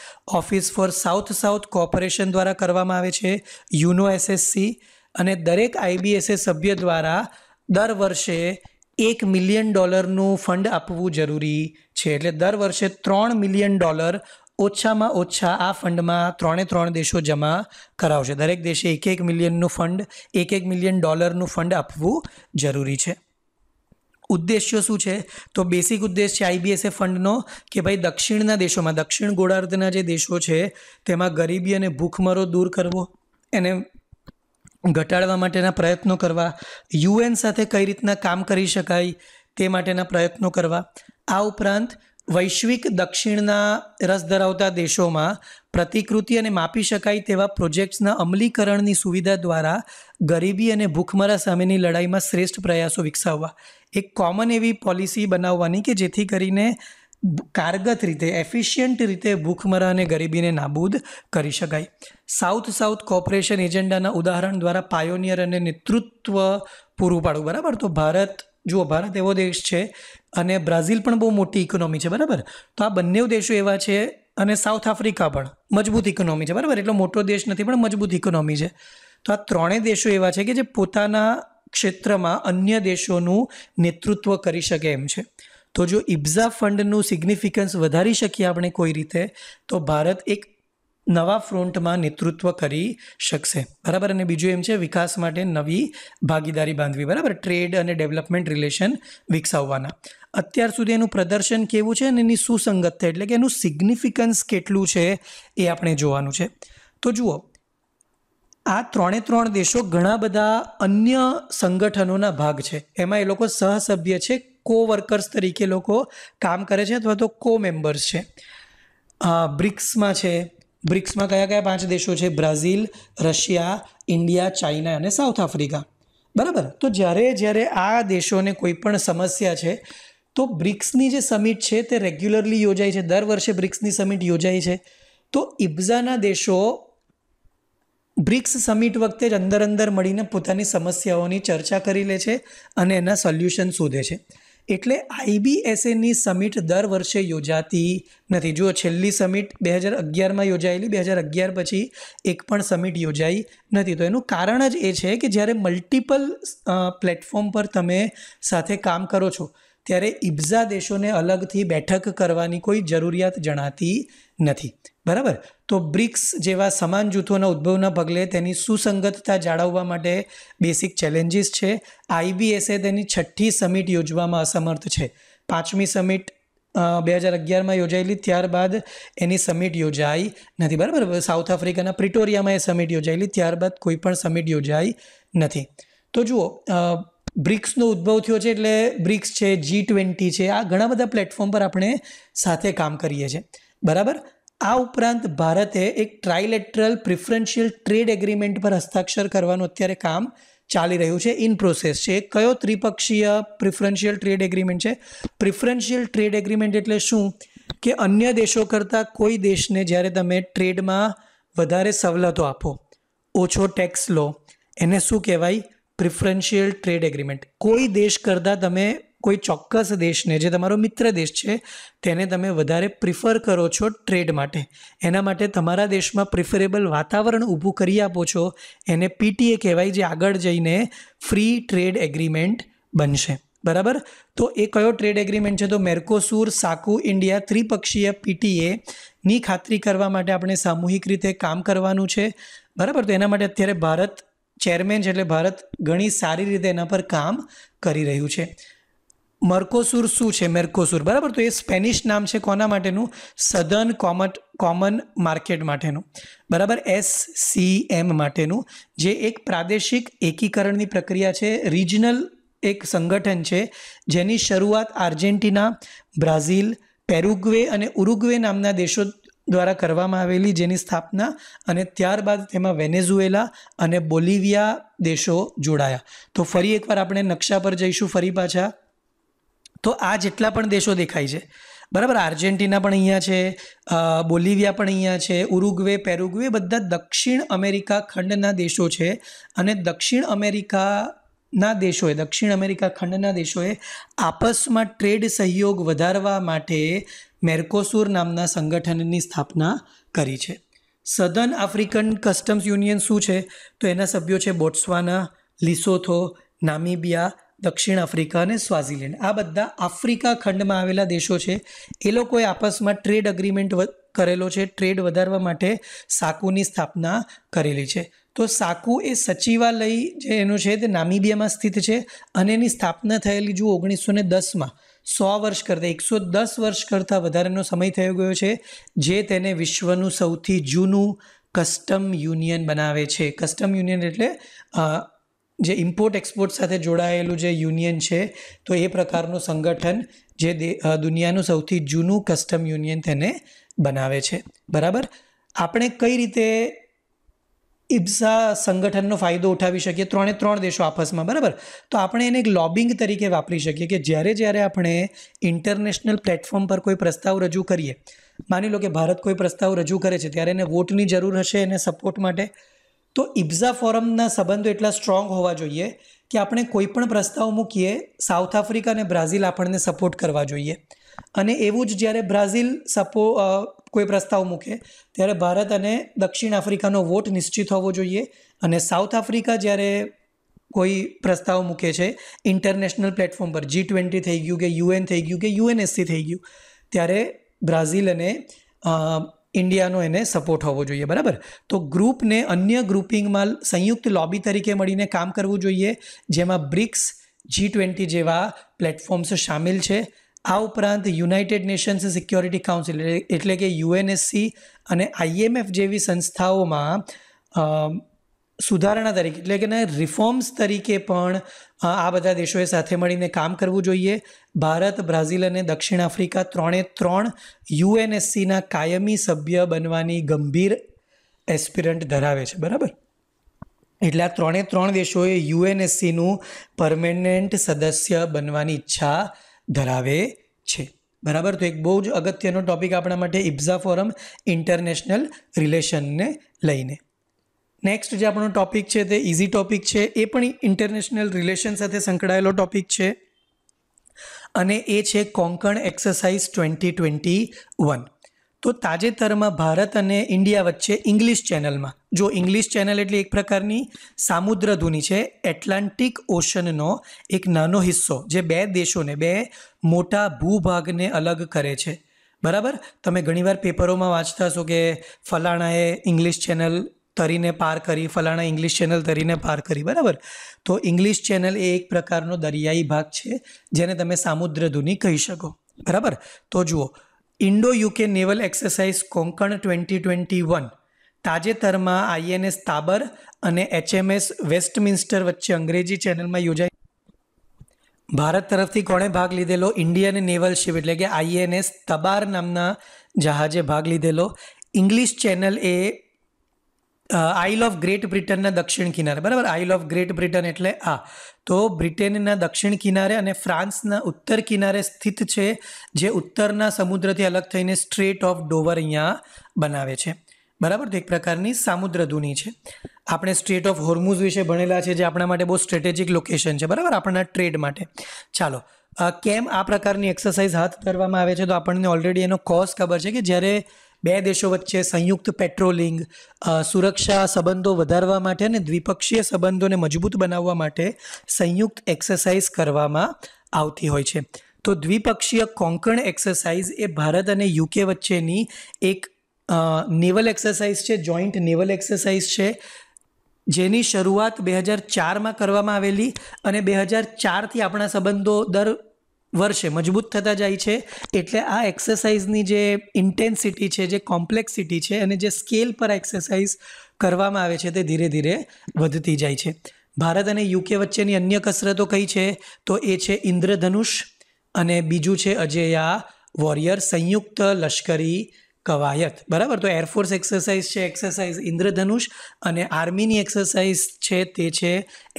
Speaker 1: Office for South South Cooperation દ્વારા કરવામાં આવે છે યુનો એસએસસી અને દરેક આઈબીએસએ સભ્ય દ્વારા દર વર્ષે એક મિલિયન ડોલરનું ફંડ આપવું જરૂરી છે એટલે દર વર્ષે ત્રણ મિલિયન ડોલર ઓછામાં ઓછા આ ફંડમાં ત્રણે ત્રણ દેશો જમા કરાવશે દરેક દેશે એક એક મિલિયનનું ફંડ એક એક મિલિયન ડોલરનું ફંડ આપવું જરૂરી છે ઉદ્દેશ્યો શું છે તો બેસિક ઉદ્દેશ છે આઈબીએસએ ફંડનો કે ભાઈ દક્ષિણના દેશોમાં દક્ષિણ ગોળાર્ધના જે દેશો છે તેમાં ગરીબી અને ભૂખમરો દૂર કરવો એને ઘટાડવા માટેના પ્રયત્નો કરવા યુએન સાથે કઈ રીતના કામ કરી શકાય તે માટેના પ્રયત્નો કરવા આ ઉપરાંત વૈશ્વિક દક્ષિણના રસ ધરાવતા દેશોમાં પ્રતિકૃતિ અને માપી શકાય તેવા પ્રોજેક્ટ્સના અમલીકરણની સુવિધા દ્વારા ગરીબી અને ભૂખમરા સામેની લડાઈમાં શ્રેષ્ઠ પ્રયાસો વિકસાવવા એક કોમન એવી પોલિસી બનાવવાની કે જેથી કરીને કારગત રીતે એફિશિયન્ટ રીતે ભૂખમરા અને ગરીબીને નાબૂદ કરી શકાય સાઉથ સાઉથ કોર્પોરેશન એજન્ડાના ઉદાહરણ દ્વારા પાયોનિયર અને નેતૃત્વ પૂરું પાડવું બરાબર તો ભારત જુઓ ભારત એવો દેશ છે અને બ્રાઝિલ પણ બહુ મોટી ઇકોનોમી છે બરાબર તો આ બંને દેશો એવા છે અને સાઉથ આફ્રિકા પણ મજબૂત ઇકોનોમી છે બરાબર એટલો મોટો દેશ નથી પણ મજબૂત ઇકોનોમી છે તો આ ત્રણેય દેશો એવા છે કે જે પોતાના ક્ષેત્રમાં અન્ય દેશોનું નેતૃત્વ કરી શકે એમ છે તો જો ઇબ્ઝા ફંડનું સિગ્નિફિકન્સ વધારી શકીએ આપણે કોઈ રીતે તો ભારત એક નવા ફ્રોન્ટમાં નેતૃત્વ કરી શકશે બરાબર અને બીજું એમ છે વિકાસ માટે નવી ભાગીદારી બાંધવી બરાબર ટ્રેડ અને ડેવલપમેન્ટ રિલેશન વિકસાવવાના અત્યાર સુધી એનું પ્રદર્શન કેવું છે અને એની સુસંગતતા એટલે કે એનું સિગ્નિફિકન્સ કેટલું છે એ આપણે જોવાનું છે તો જુઓ આ ત્રણે ત્રણ દેશો ઘણા બધા અન્ય સંગઠનોના ભાગ છે એમાં એ લોકો સહસભ્ય છે કો વર્કર્સ તરીકે લોકો કામ કરે છે અથવા તો કો મેમ્બર્સ છે બ્રિક્સમાં છે બ્રિક્સમાં કયા કયા પાંચ દેશો છે બ્રાઝિલ રશિયા ઇન્ડિયા ચાઇના અને સાઉથ આફ્રિકા બરાબર તો જ્યારે જ્યારે આ દેશોને કોઈ પણ સમસ્યા છે તો બ્રિક્સની જે સમિટ છે તે રેગ્યુલરલી યોજાય છે દર વર્ષે બ્રિક્સની સમિટ યોજાય છે તો ઇબ્ઝાના દેશો બ્રિક્સ સમિટ વખતે જ અંદર અંદર મળીને પોતાની સમસ્યાઓની ચર્ચા કરી લે છે અને એના સોલ્યુશન શોધે છે એટલે આઈબીએસએની સમિટ દર વર્ષે યોજાતી નથી જો છેલ્લી સમિટ બે હજાર અગિયારમાં યોજાયેલી બે હજાર અગિયાર પછી એક પણ સમિટ યોજાઈ નથી તો એનું કારણ જ એ છે કે જ્યારે મલ્ટિપલ પ્લેટફોર્મ પર તમે સાથે કામ કરો છો ત્યારે ઇબ્ઝા દેશોને અલગથી બેઠક કરવાની કોઈ જરૂરિયાત જણાતી નથી બરાબર તો બ્રિક્સ જેવા સમાન જૂથોના ઉદ્ભવના પગલે તેની સુસંગતતા જાળવવા માટે બેસિક ચેલેન્જીસ છે આઈબીએસએ તેની છઠ્ઠી સમિટ યોજવામાં અસમર્થ છે પાંચમી સમિટ બે હજાર અગિયારમાં યોજાયેલી ત્યારબાદ એની સમિટ યોજાઈ નથી બરાબર સાઉથ આફ્રિકાના પ્રિટોરિયામાં એ સમિટ યોજાયેલી ત્યારબાદ કોઈ પણ સમિટ યોજાઈ નથી તો જુઓ બ્રિક્સનો ઉદ્ભવ થયો છે એટલે બ્રિક્સ છે જી ટ્વેન્ટી છે આ ઘણા બધા પ્લેટફોર્મ પર આપણે સાથે કામ કરીએ છીએ બરાબર આ ઉપરાંત ભારતે એક ટ્રાઇલેટરલ પ્રિફરન્શિયલ ટ્રેડ એગ્રીમેન્ટ પર હસ્તાક્ષર કરવાનું અત્યારે કામ ચાલી રહ્યું છે ઇન પ્રોસેસ છે કયો ત્રિપક્ષીય પ્રિફરન્શિયલ ટ્રેડ એગ્રીમેન્ટ છે પ્રિફરન્શિયલ ટ્રેડ એગ્રીમેન્ટ એટલે શું કે અન્ય દેશો કરતાં કોઈ દેશને જ્યારે તમે ટ્રેડમાં વધારે સવલતો આપો ઓછો ટેક્સ લો એને શું કહેવાય પ્રિફરન્શિયલ ટ્રેડ એગ્રીમેન્ટ કોઈ દેશ કરતાં તમે કોઈ ચોક્કસ દેશને જે તમારો મિત્ર દેશ છે તેને તમે વધારે પ્રિફર કરો છો ટ્રેડ માટે એના માટે તમારા દેશમાં પ્રિફરેબલ વાતાવરણ ઊભું કરી આપો છો એને પીટીએ કહેવાય જે આગળ જઈને ફ્રી ટ્રેડ એગ્રીમેન્ટ બનશે બરાબર તો એ કયો ટ્રેડ એગ્રીમેન્ટ છે તો મેર્કોસુર સાકુ ઇન્ડિયા ત્રિપક્ષીય પીટીએ ની ખાતરી કરવા માટે આપણે સામૂહિક રીતે કામ કરવાનું છે બરાબર તો એના માટે અત્યારે ભારત ચેરમેન છે એટલે ભારત ઘણી સારી રીતે એના પર કામ કરી રહ્યું છે મર્કોસુર શું છે મેર્કોસુર બરાબર તો એ સ્પેનિશ નામ છે કોના માટેનું સધન કોમટ કોમન માર્કેટ માટેનું બરાબર એસ સી એમ માટેનું જે એક પ્રાદેશિક એકીકરણની પ્રક્રિયા છે રિજનલ એક સંગઠન છે જેની શરૂઆત આર્જેન્ટિના બ્રાઝિલ પેરુગ્વે અને ઉરુગ્વે નામના દેશો દ્વારા કરવામાં આવેલી જેની સ્થાપના અને ત્યારબાદ તેમાં વેનેઝુએલા અને બોલિવિયા દેશો જોડાયા તો ફરી એકવાર આપણે નકશા પર જઈશું ફરી પાછા તો આ જેટલા પણ દેશો દેખાય છે બરાબર આર્જેન્ટિના પણ અહીંયા છે બોલિવિયા પણ અહીંયા છે ઉરુગ્વે પેરુગ્વે બધા દક્ષિણ અમેરિકા ખંડના દેશો છે અને દક્ષિણ અમેરિકાના દેશોએ દક્ષિણ અમેરિકા ખંડના દેશોએ આપસમાં ટ્રેડ સહયોગ વધારવા માટે મેર્કોસુર નામના સંગઠનની સ્થાપના કરી છે સધન આફ્રિકન કસ્ટમ્સ યુનિયન શું છે તો એના સભ્યો છે બોટ્સવાના લિસોથો નામિબિયા દક્ષિણ આફ્રિકા અને સ્વાઝીલેન્ડ આ બધા આફ્રિકા ખંડમાં આવેલા દેશો છે એ લોકોએ આપસમાં ટ્રેડ અગ્રીમેન્ટ કરેલો છે ટ્રેડ વધારવા માટે સાકુની સ્થાપના કરેલી છે તો સાકુ એ સચિવાલય જે એનું છે તે નામિબિયામાં સ્થિત છે અને એની સ્થાપના થયેલી જો ઓગણીસો ને દસમાં સો વર્ષ કરતાં એકસો દસ વર્ષ કરતાં વધારેનો સમય થઈ ગયો છે જે તેને વિશ્વનું સૌથી જૂનું કસ્ટમ યુનિયન બનાવે છે કસ્ટમ યુનિયન એટલે જે ઇમ્પોર્ટ એક્સપોર્ટ સાથે જોડાયેલું જે યુનિયન છે તો એ પ્રકારનું સંગઠન જે દુનિયાનું સૌથી જૂનું કસ્ટમ યુનિયન તેને બનાવે છે બરાબર આપણે કઈ રીતે ઇબ્સા સંગઠનનો ફાયદો ઉઠાવી શકીએ ત્રણે ત્રણ દેશો આપસમાં બરાબર તો આપણે એને એક લોબિંગ તરીકે વાપરી શકીએ કે જ્યારે જ્યારે આપણે ઇન્ટરનેશનલ પ્લેટફોર્મ પર કોઈ પ્રસ્તાવ રજૂ કરીએ માની લો કે ભારત કોઈ પ્રસ્તાવ રજૂ કરે છે ત્યારે એને વોટની જરૂર હશે એને સપોર્ટ માટે તો ઇબ્ઝા ફોરમના સંબંધો એટલા સ્ટ્રોંગ હોવા જોઈએ કે આપણે કોઈ પણ પ્રસ્તાવ મૂકીએ સાઉથ આફ્રિકા અને બ્રાઝિલ આપણને સપોર્ટ કરવા જોઈએ અને એવું જ જ્યારે બ્રાઝિલ સપો કોઈ પ્રસ્તાવ મૂકે ત્યારે ભારત અને દક્ષિણ આફ્રિકાનો વોટ નિશ્ચિત હોવો જોઈએ અને સાઉથ આફ્રિકા જ્યારે કોઈ પ્રસ્તાવ મૂકે છે ઇન્ટરનેશનલ પ્લેટફોર્મ પર જી ટ્વેન્ટી થઈ ગયું કે યુએન થઈ ગયું કે યુએનએસસી થઈ ગયું ત્યારે બ્રાઝિલ અને ઇન્ડિયાનો એને સપોર્ટ હોવો જોઈએ બરાબર તો ગ્રુપને અન્ય ગ્રુપિંગમાં સંયુક્ત લોબી તરીકે મળીને કામ કરવું જોઈએ જેમાં બ્રિક્સ જી ટ્વેન્ટી જેવા પ્લેટફોર્મ્સ સામેલ છે આ ઉપરાંત યુનાઇટેડ નેશન્સ સિક્યોરિટી કાઉન્સિલ એટલે કે યુએનએસસી અને આઈએમએફ જેવી સંસ્થાઓમાં સુધારણા તરીકે એટલે કે રિફોર્મ્સ તરીકે પણ આ બધા દેશોએ સાથે મળીને કામ કરવું જોઈએ ભારત બ્રાઝિલ અને દક્ષિણ આફ્રિકા ત્રણે ત્રણ યુએનએસસીના કાયમી સભ્ય બનવાની ગંભીર એસ્પિરન્ટ ધરાવે છે બરાબર એટલે આ ત્રણે ત્રણ દેશોએ યુએનએસસીનું પરમેનન્ટ સદસ્ય બનવાની ઈચ્છા ધરાવે છે બરાબર તો એક બહુ જ અગત્યનો ટોપિક આપણા માટે ઇબ્ઝા ફોરમ ઇન્ટરનેશનલ રિલેશનને લઈને નેક્સ્ટ જે આપણો ટોપિક છે તે ઇઝી ટોપિક છે એ પણ ઇન્ટરનેશનલ રિલેશન સાથે સંકળાયેલો ટોપિક છે અને એ છે Konkan exercise twenty twenty one તો તાજેતરમાં ભારત અને ઇન્ડિયા વચ્ચે ઇંગ્લિશ ચેનલમાં જો ઇંગ્લિશ ચેનલ એટલે એક પ્રકારની સામુદ્ર ધૂની છે એટલાન્ટિક ઓશનનો એક નાનો હિસ્સો જે બે દેશોને બે મોટા ભૂભાગને અલગ કરે છે બરાબર તમે ઘણીવાર પેપરોમાં વાંચતા હશો કે ફલાણાએ ઇંગ્લિશ ચેનલ તરીને પાર કરી ફલાણા ઇંગ્લિશ ચેનલ તરીને પાર કરી બરાબર તો ઇંગ્લિશ ચેનલ એ એક પ્રકારનો દરિયાઈ ભાગ છે જેને તમે સામુદ્ર ધૂની કહી શકો બરાબર તો જુઓ Indo UK naval exercise Konkan twenty twenty one તાજેતરમાં આઈએનએસ તાબર અને એચએમએસ વેસ્ટમિન્સ્ટર વચ્ચે અંગ્રેજી ચેનલમાં યોજાઈ ભારત તરફથી કોણે ભાગ લીધેલો ઇન્ડિયન નેવલ શિપ એટલે કે આઈએનએસ તબાર નામના જહાજે ભાગ લીધેલો ઇંગ્લિશ ચેનલ એ આઇલ ઓફ ગ્રેટ બ્રિટનના દક્ષિણ કિનારે બરાબર આઇલ ઓફ ગ્રેટ બ્રિટન એટલે આ તો બ્રિટેનના દક્ષિણ કિનારે અને ફ્રાન્સના ઉત્તર કિનારે સ્થિત છે જે ઉત્તરના સમુદ્રથી અલગ થઈને સ્ટ્રેટ ઓફ ડોવર અહીંયા બનાવે છે બરાબર તો એક પ્રકારની સામુદ્ર ધૂની છે આપણે સ્ટ્રેટ ઓફ હોર્મુઝ વિશે ભણેલા છે જે આપણા માટે બહુ સ્ટ્રેટેજિક લોકેશન છે બરાબર આપણા ટ્રેડ માટે ચાલો કેમ આ પ્રકારની એક્સરસાઇઝ હાથ ધરવામાં આવે છે તો આપણને ઓલરેડી એનો કોઝ ખબર છે કે જ્યારે બે દેશો વચ્ચે સંયુક્ત પેટ્રોલિંગ સુરક્ષા સંબંધો વધારવા માટે અને દ્વિપક્ષીય સંબંધોને મજબૂત બનાવવા માટે સંયુક્ત એક્સરસાઇઝ કરવામાં આવતી હોય છે તો દ્વિપક્ષીય કોંકણ એક્સરસાઇઝ એ ભારત અને યુકે વચ્ચેની એક નેવલ એક્સરસાઇઝ છે જોઈન્ટ નેવલ એક્સરસાઇઝ છે જેની શરૂઆત બે હજાર ચારમાં કરવામાં આવેલી અને બે હજાર ચારથી આપણા સંબંધો દર વર્ષે મજબૂત થતા જાય છે એટલે આ એક્સરસાઇઝની જે ઇન્ટેન્સિટી છે જે કોમ્પ્લેક્સિટી છે અને જે સ્કેલ પર એક્સરસાઇઝ કરવામાં આવે છે તે ધીરે ધીરે વધતી જાય છે ભારત અને યુકે વચ્ચેની અન્ય કસરતો કઈ છે તો એ છે ઇન્દ્રધનુષ અને બીજું છે અજેયા વોરિયર સંયુક્ત લશ્કરી કવાયત બરાબર તો એરફોર્સ એક્સરસાઇઝ છે એક્સરસાઇઝ ઇન્દ્રધનુષ અને આર્મીની એક્સરસાઇઝ છે તે છે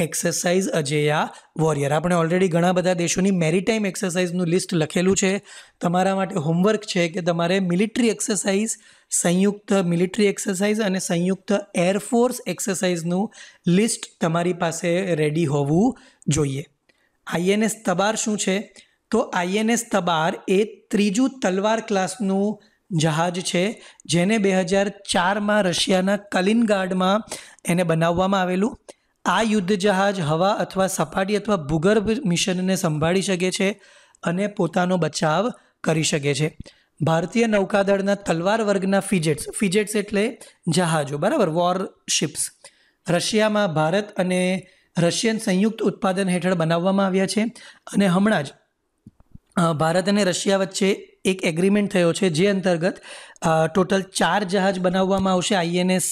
Speaker 1: એક્સરસાઇઝ અજેયા વોરિયર આપણે ઓલરેડી ઘણા બધા દેશોની મેરીટાઈમ એક્સરસાઇઝનું લિસ્ટ લખેલું છે તમારા માટે હોમવર્ક છે કે તમારે મિલિટરી એક્સરસાઇઝ સંયુક્ત મિલિટરી એક્સરસાઇઝ અને સંયુક્ત એરફોર્સ એક્સરસાઇઝનું લિસ્ટ તમારી પાસે રેડી હોવું જોઈએ આઈએનએસ તબાર શું છે તો આઈએનએસ તબાર એ ત્રીજું તલવાર ક્લાસનું જહાજ છે જેને બે હજાર ચારમાં રશિયાના કલિનગાર્ડમાં એને બનાવવામાં આવેલું આ યુદ્ધ જહાજ હવા અથવા સપાટી અથવા ભૂગર્ભ મિશનને સંભાળી શકે છે અને પોતાનો બચાવ કરી શકે છે ભારતીય નૌકાદળના તલવાર વર્ગના ફિજેટ્સ ફિજેટ્સ એટલે જહાજો બરાબર વોર શિપ્સ રશિયામાં ભારત અને રશિયન સંયુક્ત ઉત્પાદન હેઠળ બનાવવામાં આવ્યા છે અને હમણાં જ ભારત અને રશિયા વચ્ચે એક એગ્રીમેન્ટ થયો છે જે અંતર્ગત ટોટલ ચાર જહાજ બનાવવામાં આવશે આઈએનએસ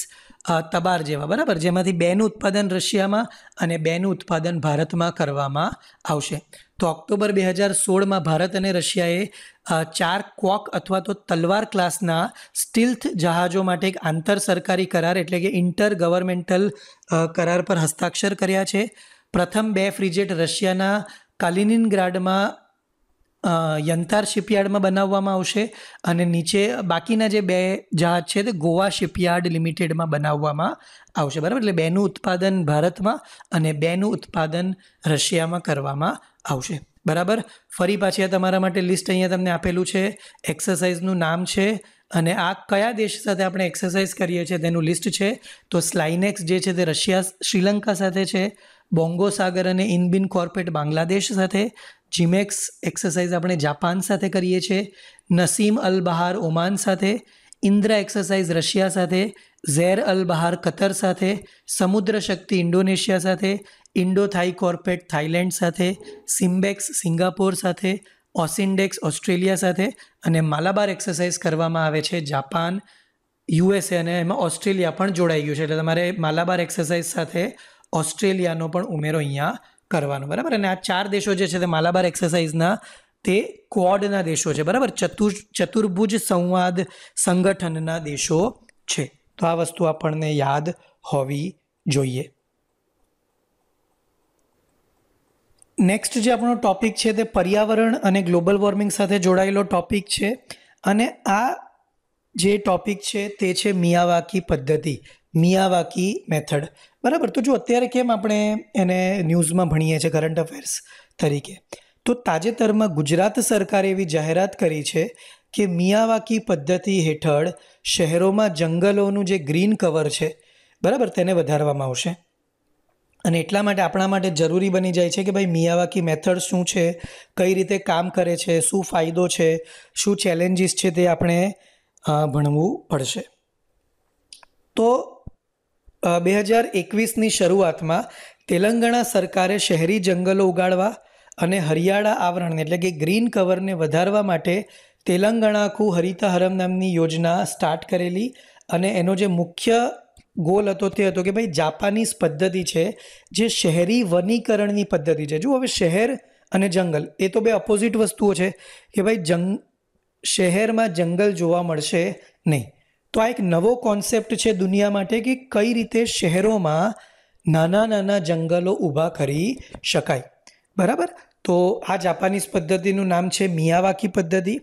Speaker 1: તબાર જેવા બરાબર જેમાંથી બેનું ઉત્પાદન રશિયામાં અને બેનું ઉત્પાદન ભારતમાં કરવામાં આવશે તો ઓક્ટોબર બે હજાર સોળમાં ભારત અને રશિયાએ ચાર કોક અથવા તો તલવાર ક્લાસના સ્ટીલ્થ જહાજો માટે એક આંતર સરકારી કરાર એટલે કે ઇન્ટર ગવર્મેન્ટલ કરાર પર હસ્તાક્ષર કર્યા છે પ્રથમ બે ફ્રિજેટ રશિયાના કાલિનિનગ્રાડમાં યંતાર શિપયાર્ડમાં બનાવવામાં આવશે અને નીચે બાકીના જે બે જહાજ છે તે ગોવા શિપયાર્ડ લિમિટેડમાં બનાવવામાં આવશે બરાબર એટલે બેનું ઉત્પાદન ભારતમાં અને બેનું ઉત્પાદન રશિયામાં કરવામાં આવશે બરાબર ફરી પાછી આ તમારા માટે લિસ્ટ અહીંયા તમને આપેલું છે એક્સરસાઇઝનું નામ છે અને આ કયા દેશ સાથે આપણે એક્સરસાઇઝ કરીએ છીએ તેનું લિસ્ટ છે તો સ્લાઇનેક્સ જે છે તે રશિયા શ્રીલંકા સાથે છે બોંગો સાગર અને ઇનબિન કોર્પેટ બાંગ્લાદેશ સાથે જીમેક્સ એક્સરસાઇઝ e આપણે જાપાન સાથે કરીએ છીએ નસીમ અલ બહાર ઓમાન સાથે ઇન્દ્રા એક્સરસાઇઝ રશિયા સાથે ઝેર અલ બહાર કતર સાથે સમુદ્ર શક્તિ ઇન્ડોનેશિયા સાથે ઇન્ડો થાઈ કોર્પેટ થાઇલેન્ડ સાથે સિમ્બેક્સ સિંગાપોર સાથે ઓસિન્ડેક્સ ઓસ્ટ્રેલિયા સાથે અને માલાબાર એક્સરસાઇઝ કરવામાં આવે છે જાપાન યુએસએ અને એમાં ઓસ્ટ્રેલિયા પણ જોડાઈ ગયું છે એટલે તમારે માલાબાર એક્સરસાઇઝ સાથે ઓસ્ટ્રેલિયાનો પણ ઉમેરો અહીંયા કરવાનું બરાબર અને આ ચાર દેશો જે છે તે માલાબાર એક્સરસાઇઝના તે ક્વોડના દેશો છે બરાબર ચતુર ચતુર્ભુજ સંવાદ સંગઠનના દેશો છે તો આ વસ્તુ આપણને યાદ હોવી જોઈએ નેક્સ્ટ જે આપણો ટોપિક છે તે પર્યાવરણ અને ગ્લોબલ વોર્મિંગ સાથે જોડાયેલો ટોપિક છે અને આ જે ટોપિક છે તે છે મિયાવાકી પદ્ધતિ મિયાવાકી મેથડ બરાબર તો જો અત્યારે કેમ આપણે એને ન્યૂઝમાં ભણીએ છીએ કરંટ અફેર્સ તરીકે તો તાજેતરમાં ગુજરાત સરકારે એવી જાહેરાત કરી છે કે મિયાવાકી પદ્ધતિ હેઠળ શહેરોમાં જંગલોનું જે ગ્રીન કવર છે બરાબર તેને વધારવામાં આવશે અને એટલા માટે આપણા માટે જરૂરી બની જાય છે કે ભાઈ મિયાવાકી મેથડ શું છે કઈ રીતે કામ કરે છે શું ફાયદો છે શું ચેલેન્જીસ છે તે આપણે ભણવું પડશે તો બે હજાર એકવીસની શરૂઆતમાં તેલંગાણા સરકારે શહેરી જંગલો ઉગાડવા અને હરિયાળા આવરણને એટલે કે ગ્રીન કવરને વધારવા માટે તેલંગાણા આખું હરિતાહરમ નામની યોજના સ્ટાર્ટ કરેલી અને એનો જે મુખ્ય ગોલ હતો તે હતો કે ભાઈ જાપાનીઝ પદ્ધતિ છે જે શહેરી વનીકરણની પદ્ધતિ છે જો હવે શહેર અને જંગલ એ તો બે ઓપોઝિટ વસ્તુઓ છે કે ભાઈ જંગ શહેરમાં જંગલ જોવા મળશે નહીં તો આ એક નવો કોન્સેપ્ટ છે દુનિયા માટે કે કઈ રીતે શહેરોમાં નાના નાના જંગલો ઊભા કરી શકાય બરાબર તો આ જાપાનીઝ પદ્ધતિનું નામ છે મિયાવાકી પદ્ધતિ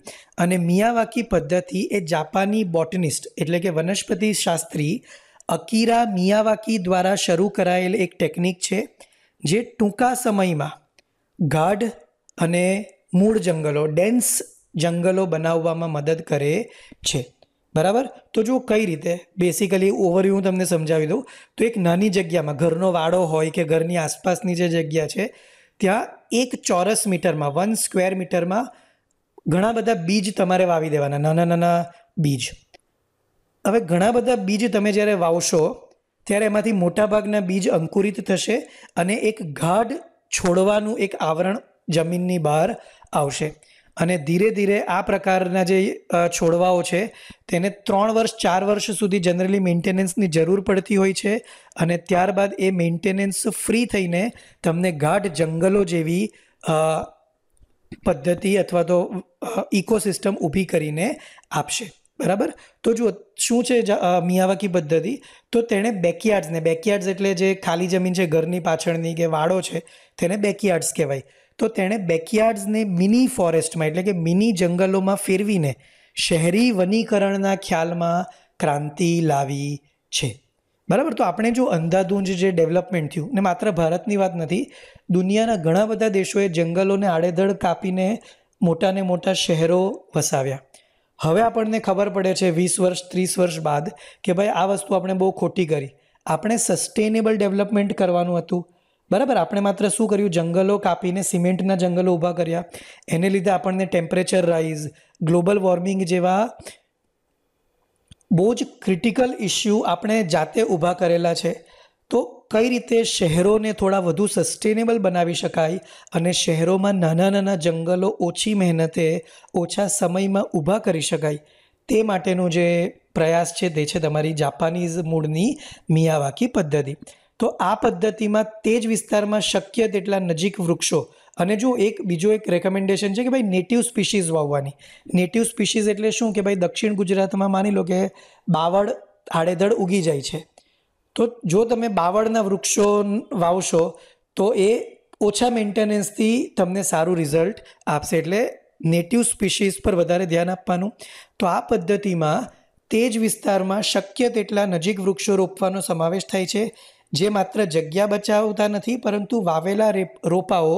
Speaker 1: અને મિયાવાકી પદ્ધતિ એ જાપાની બોટનિસ્ટ એટલે કે વનસ્પતિ શાસ્ત્રી અકીરા મિયાવાકી દ્વારા શરૂ કરાયેલ એક ટેકનિક છે જે ટૂંકા સમયમાં ગાઢ અને મૂળ જંગલો ડેન્સ જંગલો બનાવવામાં મદદ કરે છે બરાબર તો જો કઈ રીતે બેસિકલી ઓવરવ્યૂ હું તમને સમજાવી દઉં તો એક નાની જગ્યામાં ઘરનો વાડો હોય કે ઘરની આસપાસની જે જગ્યા છે ત્યાં એક ચોરસ મીટરમાં વન સ્ક્વેર મીટરમાં ઘણા બધા બીજ તમારે વાવી દેવાના નાના નાના બીજ હવે ઘણા બધા બીજ તમે જ્યારે વાવશો ત્યારે એમાંથી મોટાભાગના બીજ અંકુરિત થશે અને એક ગાઢ છોડવાનું એક આવરણ જમીનની બહાર આવશે અને ધીરે ધીરે આ પ્રકારના જે છોડવાઓ છે તેને ત્રણ વર્ષ ચાર વર્ષ સુધી જનરલી મેન્ટેનન્સની જરૂર પડતી હોય છે અને ત્યારબાદ એ મેન્ટેનન્સ ફ્રી થઈને તમને ગાઢ જંગલો જેવી પદ્ધતિ અથવા તો ઇકોસિસ્ટમ ઊભી કરીને આપશે બરાબર તો જુઓ શું છે મિયાવાકી પદ્ધતિ તો તેણે બેકયાર્ડ્સને બેકયાર્ડ્સ એટલે જે ખાલી જમીન છે ઘરની પાછળની કે વાડો છે તેને બેકયાર્ડ્સ કહેવાય તો તેણે બેકયાર્ડ્સને મિની ફોરેસ્ટમાં એટલે કે મિની જંગલોમાં ફેરવીને શહેરી વનીકરણના ખ્યાલમાં ક્રાંતિ લાવી છે બરાબર તો આપણે જો અંધાધૂંજ જે ડેવલપમેન્ટ થયું ને માત્ર ભારતની વાત નથી દુનિયાના ઘણા બધા દેશોએ જંગલોને આડેધડ કાપીને મોટાને મોટા શહેરો વસાવ્યા હવે આપણને ખબર પડે છે વીસ વર્ષ ત્રીસ વર્ષ બાદ કે ભાઈ આ વસ્તુ આપણે બહુ ખોટી કરી આપણે સસ્ટેનેબલ ડેવલપમેન્ટ કરવાનું હતું બરાબર આપણે માત્ર શું કર્યું જંગલો કાપીને સિમેન્ટના જંગલો ઊભા કર્યા એને લીધે આપણને ટેમ્પરેચર રાઇઝ ગ્લોબલ વોર્મિંગ જેવા બહુ જ ક્રિટિકલ ઇશ્યુ આપણે જાતે ઊભા કરેલા છે તો કઈ રીતે શહેરોને થોડા વધુ સસ્ટેનેબલ બનાવી શકાય અને શહેરોમાં નાના નાના જંગલો ઓછી મહેનતે ઓછા સમયમાં ઊભા કરી શકાય તે માટેનો જે પ્રયાસ છે તે છે તમારી જાપાનીઝ મૂળની મિયાવાકી પદ્ધતિ તો આ પદ્ધતિમાં તે જ વિસ્તારમાં શક્ય તેટલા નજીક વૃક્ષો અને જો એક બીજો એક રેકમેન્ડેશન છે કે ભાઈ નેટિવ સ્પીશીઝ વાવવાની નેટિવ સ્પીશીઝ એટલે શું કે ભાઈ દક્ષિણ ગુજરાતમાં માની લો કે બાવળ આડેધડ ઉગી જાય છે તો જો તમે બાવળના વૃક્ષો વાવશો તો એ ઓછા મેન્ટેનન્સથી તમને સારું રિઝલ્ટ આપશે એટલે નેટિવ સ્પીશીઝ પર વધારે ધ્યાન આપવાનું તો આ પદ્ધતિમાં તે જ વિસ્તારમાં શક્ય તેટલા નજીક વૃક્ષો રોપવાનો સમાવેશ થાય છે જે માત્ર જગ્યા બચાવતા નથી પરંતુ વાવેલા રોપાઓ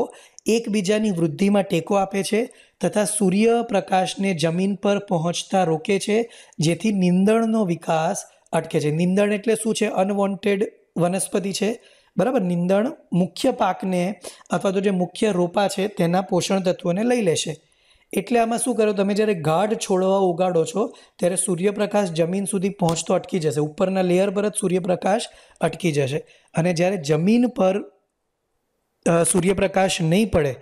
Speaker 1: એકબીજાની વૃદ્ધિમાં ટેકો આપે છે તથા સૂર્યપ્રકાશને જમીન પર પહોંચતા રોકે છે જેથી નિંદણનો વિકાસ અટકે છે નિંદણ એટલે શું છે અનવોન્ટેડ વનસ્પતિ છે બરાબર નિંદણ મુખ્ય પાકને અથવા તો જે મુખ્ય રોપા છે તેના પોષણ તત્વોને લઈ લેશે એટલે આમાં શું કરો તમે જ્યારે ગાઢ છોડવા ઉગાડો છો ત્યારે સૂર્યપ્રકાશ જમીન સુધી પહોંચતો અટકી જશે ઉપરના લેયર પર જ સૂર્યપ્રકાશ અટકી જશે અને જ્યારે જમીન પર સૂર્યપ્રકાશ નહીં પડે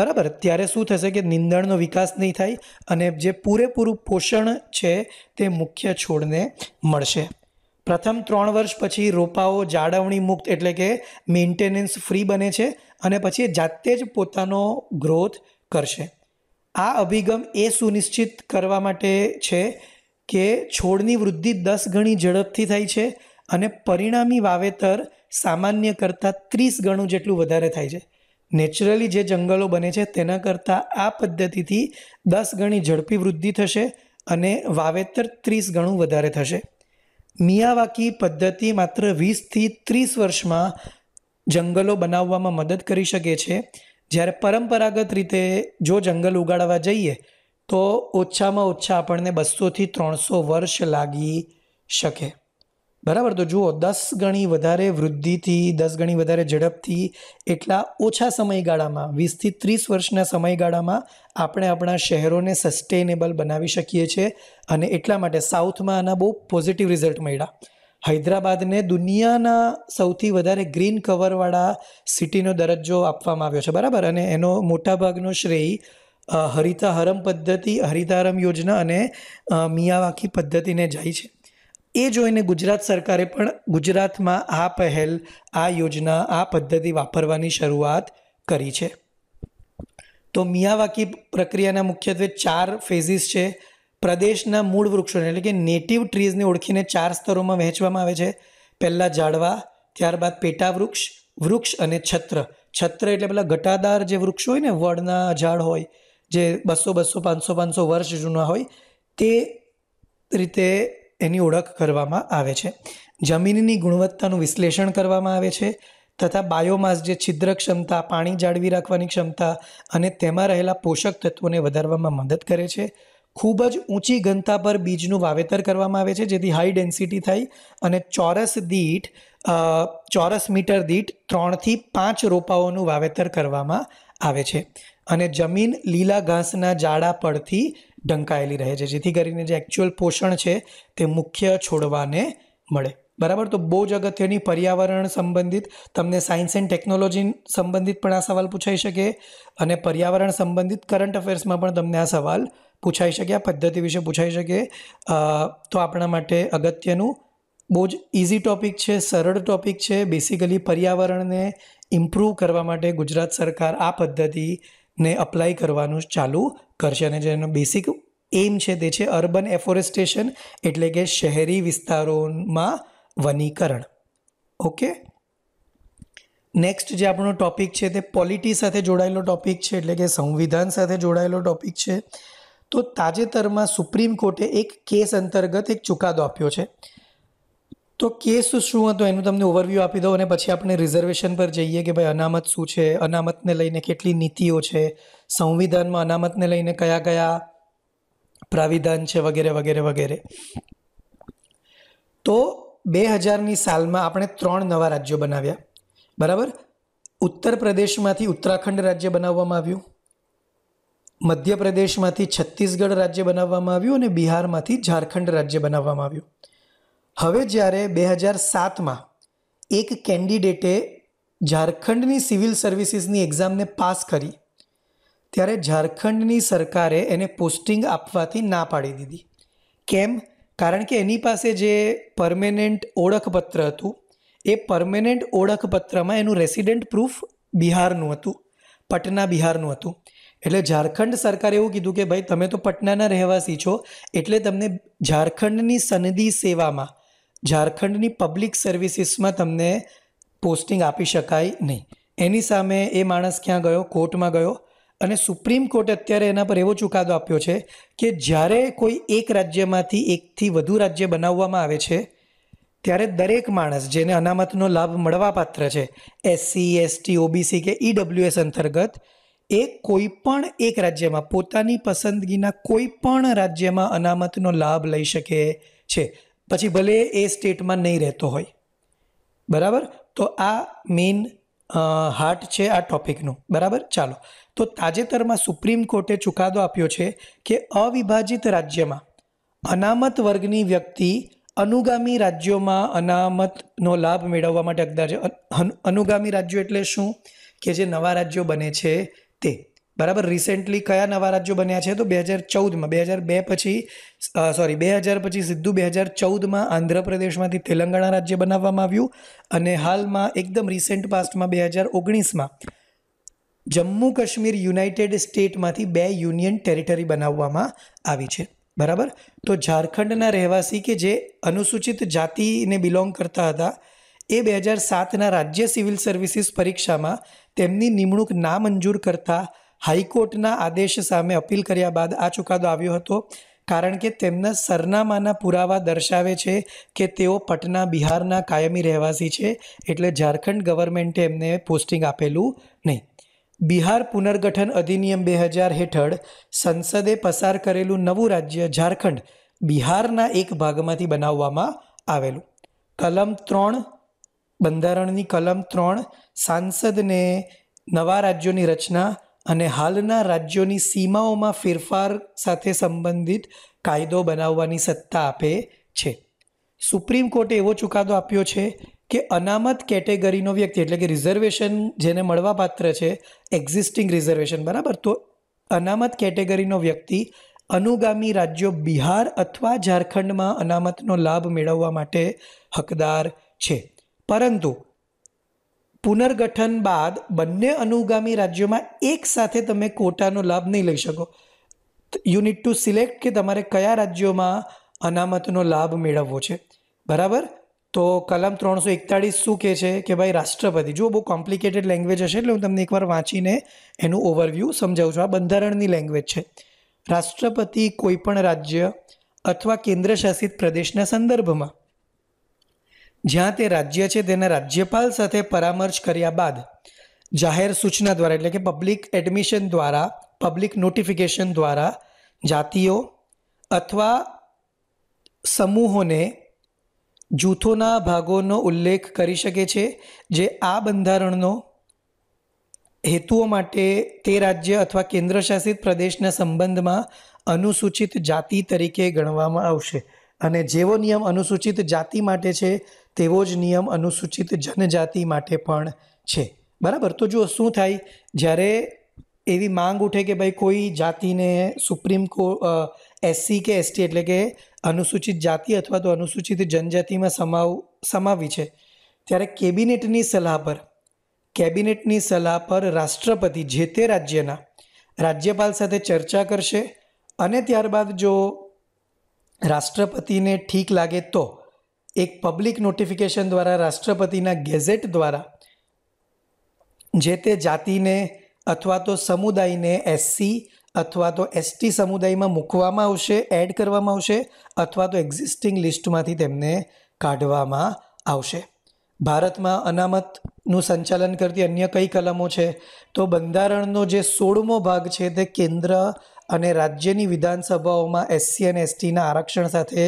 Speaker 1: બરાબર ત્યારે શું થશે કે નીંદણનો વિકાસ નહીં થાય અને જે પૂરેપૂરું પોષણ છે તે મુખ્ય છોડને મળશે પ્રથમ ત્રણ વર્ષ પછી રોપાઓ જાળવણી મુક્ત એટલે કે મેન્ટેનન્સ ફ્રી બને છે અને પછી જાતે જ પોતાનો ગ્રોથ કરશે આ અભિગમ એ સુનિશ્ચિત કરવા માટે છે કે છોડની વૃદ્ધિ દસ ગણી ઝડપથી થાય છે અને પરિણામી વાવેતર સામાન્ય કરતાં ત્રીસ ગણું જેટલું વધારે થાય છે નેચરલી જે જંગલો બને છે તેના કરતાં આ પદ્ધતિથી દસ ગણી ઝડપી વૃદ્ધિ થશે અને વાવેતર ત્રીસ ગણું વધારે થશે મિયાવાકી પદ્ધતિ માત્ર વીસથી ત્રીસ વર્ષમાં જંગલો બનાવવામાં મદદ કરી શકે છે જ્યારે પરંપરાગત રીતે જો જંગલ ઉગાડવા જઈએ તો ઓછામાં ઓછા આપણને બસોથી ત્રણસો વર્ષ લાગી શકે બરાબર તો જુઓ દસ ગણી વધારે વૃદ્ધિથી દસ ગણી વધારે ઝડપથી એટલા ઓછા સમયગાળામાં વીસથી ત્રીસ વર્ષના સમયગાળામાં આપણે આપણા શહેરોને સસ્ટેનેબલ બનાવી શકીએ છીએ અને એટલા માટે સાઉથમાં આના બહુ પોઝિટિવ રિઝલ્ટ મળ્યા હૈદરાબાદને દુનિયાના સૌથી વધારે ગ્રીન કવરવાળા સિટીનો દરજ્જો આપવામાં આવ્યો છે બરાબર અને એનો મોટાભાગનો શ્રેય હરિતા હરમ પદ્ધતિ હરિતારમ યોજના અને મિયાવાકી પદ્ધતિને જાય છે એ જોઈને ગુજરાત સરકારે પણ ગુજરાતમાં આ પહેલ આ યોજના આ પદ્ધતિ વાપરવાની શરૂઆત કરી છે તો મિયાવાકી પ્રક્રિયાના મુખ્યત્વે ચાર ફેઝિસ છે પ્રદેશના મૂળ વૃક્ષોને એટલે કે નેટિવ ટ્રીઝને ઓળખીને ચાર સ્તરોમાં વહેંચવામાં આવે છે પહેલાં ઝાડવા ત્યારબાદ પેટા વૃક્ષ વૃક્ષ અને છત્ર છત્ર એટલે પેલા ઘટાદાર જે વૃક્ષો હોય ને વડના ઝાડ હોય જે બસો બસો પાંચસો પાંચસો વર્ષ જૂના હોય તે રીતે એની ઓળખ કરવામાં આવે છે જમીનની ગુણવત્તાનું વિશ્લેષણ કરવામાં આવે છે તથા બાયોમાસ જે છિદ્ર ક્ષમતા પાણી જાળવી રાખવાની ક્ષમતા અને તેમાં રહેલા પોષક તત્વોને વધારવામાં મદદ કરે છે ખૂબ જ ઊંચી ઘનતા પર બીજનું વાવેતર કરવામાં આવે છે જેથી હાઈ ડેન્સિટી થાય અને ચોરસ દીઠ ચોરસ મીટર દીઠ ત્રણથી પાંચ રોપાઓનું વાવેતર કરવામાં આવે છે અને જમીન લીલા ઘાસના જાડા પડથી ઢંકાયેલી રહે છે જેથી કરીને જે એકચ્યુઅલ પોષણ છે તે મુખ્ય છોડવાને મળે બરાબર તો બહુ જ અગત્યની પર્યાવરણ સંબંધિત તમને સાયન્સ એન્ડ ટેકનોલોજી સંબંધિત પણ આ સવાલ પૂછાઈ શકે અને પર્યાવરણ સંબંધિત કરંટ અફેર્સમાં પણ તમને આ સવાલ પૂછાઈ શકે આ પદ્ધતિ વિશે પૂછાઈ શકે તો આપણા માટે અગત્યનું બહુ જ ઇઝી ટૉપિક છે સરળ ટૉપિક છે બેસિકલી પર્યાવરણને ઇમ્પ્રૂવ કરવા માટે ગુજરાત સરકાર આ પદ્ધતિને અપ્લાય કરવાનું ચાલુ કરશે અને જેનો બેસિક એમ છે તે છે અર્બન એફોરેસ્ટેશન એટલે કે શહેરી વિસ્તારોમાં વનીકરણ ઓકે નેક્સ્ટ જે આપણો ટૉપિક છે તે પોલિટી સાથે જોડાયેલો ટૉપિક છે એટલે કે સંવિધાન સાથે જોડાયેલો ટૉપિક છે તો તાજેતરમાં સુપ્રીમ કોર્ટે એક કેસ અંતર્ગત એક ચુકાદો આપ્યો છે તો કેસ શું હતો એનું તમને ઓવરવ્યૂ આપી દઉં અને પછી આપણે રિઝર્વેશન પર જઈએ કે ભાઈ અનામત શું છે અનામતને લઈને કેટલી નીતિઓ છે સંવિધાનમાં અનામતને લઈને કયા કયા પ્રાવિધાન છે વગેરે વગેરે વગેરે તો બે હજારની સાલમાં આપણે ત્રણ નવા રાજ્યો બનાવ્યા બરાબર ઉત્તર પ્રદેશમાંથી ઉત્તરાખંડ રાજ્ય બનાવવામાં આવ્યું મધ્યપ્રદેશમાંથી છત્તીસગઢ રાજ્ય બનાવવામાં આવ્યું અને બિહારમાંથી ઝારખંડ રાજ્ય બનાવવામાં આવ્યું હવે જ્યારે બે હજાર સાતમાં એક કેન્ડિડેટે ઝારખંડની સિવિલ સર્વિસીસની એક્ઝામને પાસ કરી ત્યારે ઝારખંડની સરકારે એને પોસ્ટિંગ આપવાથી ના પાડી દીધી કેમ કારણ કે એની પાસે જે પરમેનન્ટ ઓળખપત્ર હતું એ પરમેનન્ટ ઓળખપત્રમાં એનું રેસિડેન્ટ પ્રૂફ બિહારનું હતું પટના બિહારનું હતું એટલે ઝારખંડ સરકારે એવું કીધું કે ભાઈ તમે તો પટનાના રહેવાસી છો એટલે તમને ઝારખંડની સનદી સેવામાં ઝારખંડની પબ્લિક સર્વિસીસમાં તમને પોસ્ટિંગ આપી શકાય નહીં એની સામે એ માણસ ક્યાં ગયો કોર્ટમાં ગયો અને સુપ્રીમ કોર્ટે અત્યારે એના પર એવો ચુકાદો આપ્યો છે કે જ્યારે કોઈ એક રાજ્યમાંથી એકથી વધુ રાજ્ય બનાવવામાં આવે છે ત્યારે દરેક માણસ જેને અનામતનો લાભ મળવાપાત્ર છે એસસી એસટી ઓબીસી કે ઈડબ્લ્યુએસ e અંતર્ગત એ કોઈ પણ એક રાજ્યમાં પોતાની પસંદગીના કોઈ પણ રાજ્યમાં અનામતનો લાભ લઈ શકે છે પછી ભલે એ સ્ટેટમાં નહીં રહેતો હોય બરાબર તો આ મેઇન હાર્ટ છે આ ટોપિકનું બરાબર ચાલો તો તાજેતરમાં સુપ્રીમ કોર્ટે ચુકાદો આપ્યો છે કે અવિભાજિત રાજ્યમાં અનામત વર્ગની વ્યક્તિ અનુગામી રાજ્યોમાં અનામતનો લાભ મેળવવા માટે હકદાર છે અનુગામી રાજ્યો એટલે શું કે જે નવા રાજ્યો બને છે તે બરાબર રિસેન્ટલી કયા નવા રાજ્યો બન્યા છે તો બે હજાર ચૌદમાં બે હજાર બે પછી સોરી બે હજાર પછી સીધું બે હજાર ચૌદમાં આંધ્રપ્રદેશમાંથી તેલંગાણા રાજ્ય બનાવવામાં આવ્યું અને હાલમાં એકદમ રિસેન્ટ પાસ્ટમાં બે હજાર ઓગણીસમાં જમ્મુ કાશ્મીર યુનાઇટેડ સ્ટેટમાંથી બે યુનિયન ટેરિટરી બનાવવામાં આવી છે બરાબર તો ઝારખંડના રહેવાસી કે જે અનુસૂચિત જાતિને બિલોંગ કરતા હતા એ બે હજાર સાતના રાજ્ય સિવિલ સર્વિસીસ પરીક્ષામાં તેમની નિમણૂક નામંજૂર કરતા હાઈકોર્ટના આદેશ સામે અપીલ કર્યા બાદ આ ચુકાદો આવ્યો હતો કારણ કે તેમના સરનામાના પુરાવા દર્શાવે છે કે તેઓ પટના બિહારના કાયમી રહેવાસી છે એટલે ઝારખંડ ગવર્મેન્ટે એમને પોસ્ટિંગ આપેલું નહીં બિહાર પુનર્ગઠન અધિનિયમ બે હજાર હેઠળ સંસદે પસાર કરેલું નવું રાજ્ય ઝારખંડ બિહારના એક ભાગમાંથી બનાવવામાં આવેલું કલમ ત્રણ બંધારણની કલમ ત્રણ સાંસદને નવા રાજ્યોની રચના અને હાલના રાજ્યોની સીમાઓમાં ફેરફાર સાથે સંબંધિત કાયદો બનાવવાની સત્તા આપે છે સુપ્રીમ કોર્ટે એવો ચુકાદો આપ્યો છે કે અનામત કેટેગરીનો વ્યક્તિ એટલે કે રિઝર્વેશન જેને મળવાપાત્ર છે એક્ઝિસ્ટિંગ રિઝર્વેશન બરાબર તો અનામત કેટેગરીનો વ્યક્તિ અનુગામી રાજ્યો બિહાર અથવા ઝારખંડમાં અનામતનો લાભ મેળવવા માટે હકદાર છે પરંતુ પુનર્ગઠન બાદ બંને અનુગામી રાજ્યોમાં એકસાથે તમે કોટાનો લાભ નહીં લઈ શકો યુ નીડ ટુ સિલેક્ટ કે તમારે કયા રાજ્યોમાં અનામતનો લાભ મેળવવો છે બરાબર તો કલમ ત્રણસો એકતાળીસ શું કહે છે કે ભાઈ રાષ્ટ્રપતિ જો બહુ કોમ્પ્લિકેટેડ લેંગ્વેજ હશે એટલે હું તમને એકવાર વાંચીને એનું ઓવરવ્યૂ સમજાવું છું આ બંધારણની લેંગ્વેજ છે રાષ્ટ્રપતિ કોઈપણ રાજ્ય અથવા કેન્દ્રશાસિત પ્રદેશના સંદર્ભમાં જ્યાં તે રાજ્ય છે તેના રાજ્યપાલ સાથે પરામર્શ કર્યા બાદ જાહેર સૂચના દ્વારા એટલે કે પબ્લિક એડમિશન દ્વારા પબ્લિક નોટિફિકેશન દ્વારા જાતિઓ અથવા સમૂહોને જૂથોના ભાગોનો ઉલ્લેખ કરી શકે છે જે આ બંધારણનો હેતુઓ માટે તે રાજ્ય અથવા કેન્દ્રશાસિત પ્રદેશના સંબંધમાં અનુસૂચિત જાતિ તરીકે ગણવામાં આવશે અને જેવો નિયમ અનુસૂચિત જાતિ માટે છે તેવો જ નિયમ અનુસૂચિત જનજાતિ માટે પણ છે બરાબર તો જુઓ શું થાય જ્યારે એવી માંગ ઉઠે કે ભાઈ કોઈ જાતિને સુપ્રીમ કો એસસી કે એસટી એટલે કે અનુસૂચિત જાતિ અથવા તો અનુસૂચિત જનજાતિમાં સમાવ સમાવી છે ત્યારે કેબિનેટની સલાહ પર કેબિનેટની સલાહ પર રાષ્ટ્રપતિ જે તે રાજ્યના રાજ્યપાલ સાથે ચર્ચા કરશે અને ત્યારબાદ જો રાષ્ટ્રપતિને ઠીક લાગે તો એક પબ્લિક નોટિફિકેશન દ્વારા રાષ્ટ્રપતિના ગેઝેટ દ્વારા જે તે જાતિને અથવા તો સમુદાયને એસસી અથવા તો એસટી સમુદાયમાં મૂકવામાં આવશે એડ કરવામાં આવશે અથવા તો એક્ઝિસ્ટિંગ લિસ્ટમાંથી તેમને કાઢવામાં આવશે ભારતમાં અનામતનું સંચાલન કરતી અન્ય કઈ કલમો છે તો બંધારણનો જે સોળમો ભાગ છે તે કેન્દ્ર અને રાજ્યની વિધાનસભાઓમાં એસસી અને એસટીના આરક્ષણ સાથે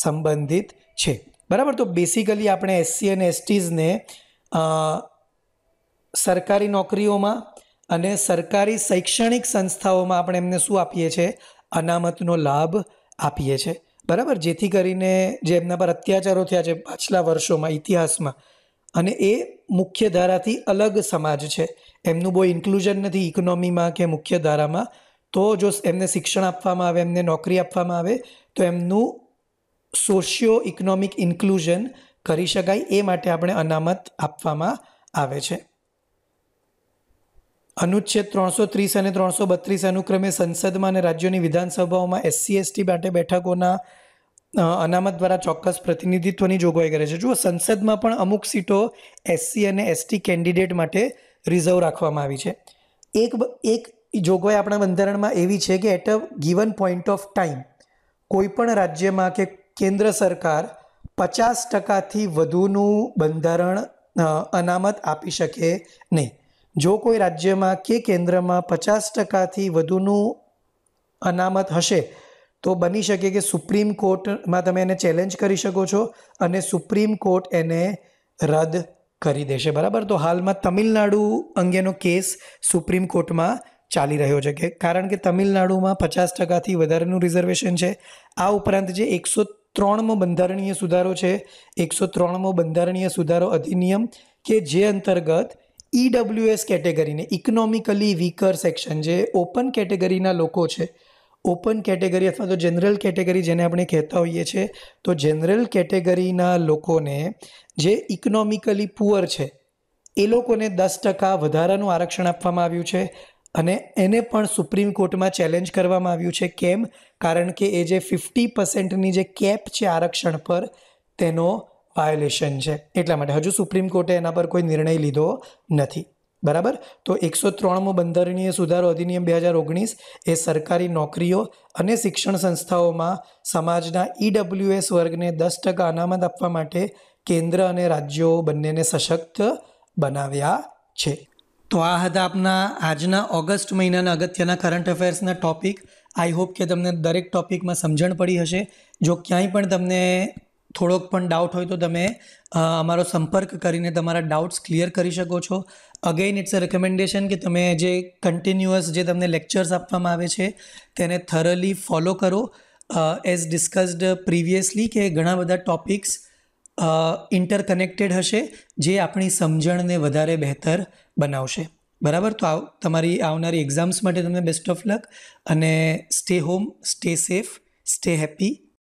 Speaker 1: સંબંધિત છે બરાબર તો બેસિકલી આપણે એસસી અને એસટીઝને સરકારી નોકરીઓમાં અને સરકારી શૈક્ષણિક સંસ્થાઓમાં આપણે એમને શું આપીએ છીએ અનામતનો લાભ આપીએ છીએ બરાબર જેથી કરીને જે એમના પર અત્યાચારો થયા છે પાછલા વર્ષોમાં ઇતિહાસમાં અને એ મુખ્ય ધારાથી અલગ સમાજ છે એમનું બહુ ઇન્ક્લુઝન નથી ઇકોનોમીમાં કે મુખ્ય ધારામાં તો જો એમને શિક્ષણ આપવામાં આવે એમને નોકરી આપવામાં આવે તો એમનું સોશિયો ઇકોનોમિક ઇન્ક્લુઝન કરી શકાય એ માટે આપણે અનામત આપવામાં આવે છે અનુચ્છેદ ત્રણસો ત્રીસ અને ત્રણસો બત્રીસ અનુક્રમે સંસદમાં અને રાજ્યોની વિધાનસભાઓમાં એસસી એસટી માટે બેઠકોના અનામત દ્વારા ચોક્કસ પ્રતિનિધિત્વની જોગવાઈ કરે છે જુઓ સંસદમાં પણ અમુક સીટો એસસી અને એસટી કેન્ડિડેટ માટે રિઝર્વ રાખવામાં આવી છે એક એક જોગવાઈ આપણા બંધારણમાં એવી છે કે at a given point of time કોઈપણ રાજ્યમાં કે કેન્દ્ર સરકાર પચાસ ટકાથી વધુનું બંધારણ અનામત આપી શકે નહીં જો કોઈ રાજ્યમાં કે કેન્દ્રમાં પચાસ ટકાથી વધુનું અનામત હશે તો બની શકે કે સુપ્રીમ કોર્ટમાં તમે એને ચેલેન્જ કરી શકો છો અને સુપ્રીમ કોર્ટ એને રદ કરી દેશે બરાબર તો હાલમાં તમિલનાડુ અંગેનો કેસ સુપ્રીમ કોર્ટમાં ચાલી રહ્યો છે કે કારણ કે તમિલનાડુમાં પચાસ ટકાથી વધારેનું રિઝર્વેશન છે આ ઉપરાંત જે એકસો ત્રણમો બંધારણીય સુધારો છે એકસો ત્રણમો બંધારણીય સુધારો અધિનિયમ કે જે અંતર્ગત ઈડબ્લ્યુએસ કેટેગરીને ઇકોનોમિકલી વીકર સેક્શન જે ઓપન કેટેગરીના લોકો છે ઓપન કેટેગરી અથવા તો જનરલ કેટેગરી જેને આપણે કહેતા હોઈએ છીએ તો જનરલ કેટેગરીના લોકોને જે ઇકોનોમિકલી પુઅર છે એ લોકોને દસ ટકા વધારાનું આરક્ષણ આપવામાં આવ્યું છે અને એને પણ સુપ્રીમ કોર્ટમાં ચેલેન્જ કરવામાં આવ્યું છે કેમ કારણ કે એ જે ફિફ્ટી પર્સેન્ટની જે કેપ છે આરક્ષણ પર તેનો વાયોલેશન છે એટલા માટે હજુ સુપ્રીમ કોર્ટે એના પર કોઈ નિર્ણય લીધો નથી બરાબર તો એકસો ત્રણમો બંધારણીય સુધારો અધિનિયમ બે હજાર ઓગણીસ એ સરકારી નોકરીઓ અને શિક્ષણ સંસ્થાઓમાં સમાજના ઈડબ્લ્યુએસ વર્ગને દસ ટકા અનામત આપવા માટે કેન્દ્ર અને રાજ્યો બંનેને સશક્ત બનાવ્યા છે તો આ હતા આપના આજના ઓગસ્ટ મહિનાના અગત્યના કરંટ અફેર્સના ટોપિક આઈ હોપ કે તમને દરેક ટોપિકમાં સમજણ પડી હશે જો ક્યાંય પણ તમને થોડોક પણ ડાઉટ હોય તો તમે અમારો સંપર્ક કરીને તમારા ડાઉટ્સ ક્લિયર કરી શકો છો અગેઇન ઇટ્સ અ રેકમેન્ડેશન કે તમે જે કન્ટિન્યુઅસ જે તમને લેક્ચર્સ આપવામાં આવે છે તેને થરલી ફોલો કરો એઝ ડિસ્કસ્ડ પ્રિવિયસલી કે ઘણા બધા ટોપિક્સ ઇન્ટરકનેક્ટેડ હશે જે આપણી સમજણને વધારે બહેતર બનાવશે બરાબર તો આવ તમારી આવનારી એક્ઝામ્સ માટે તમને બેસ્ટ ઓફ લક અને stay home stay safe stay happy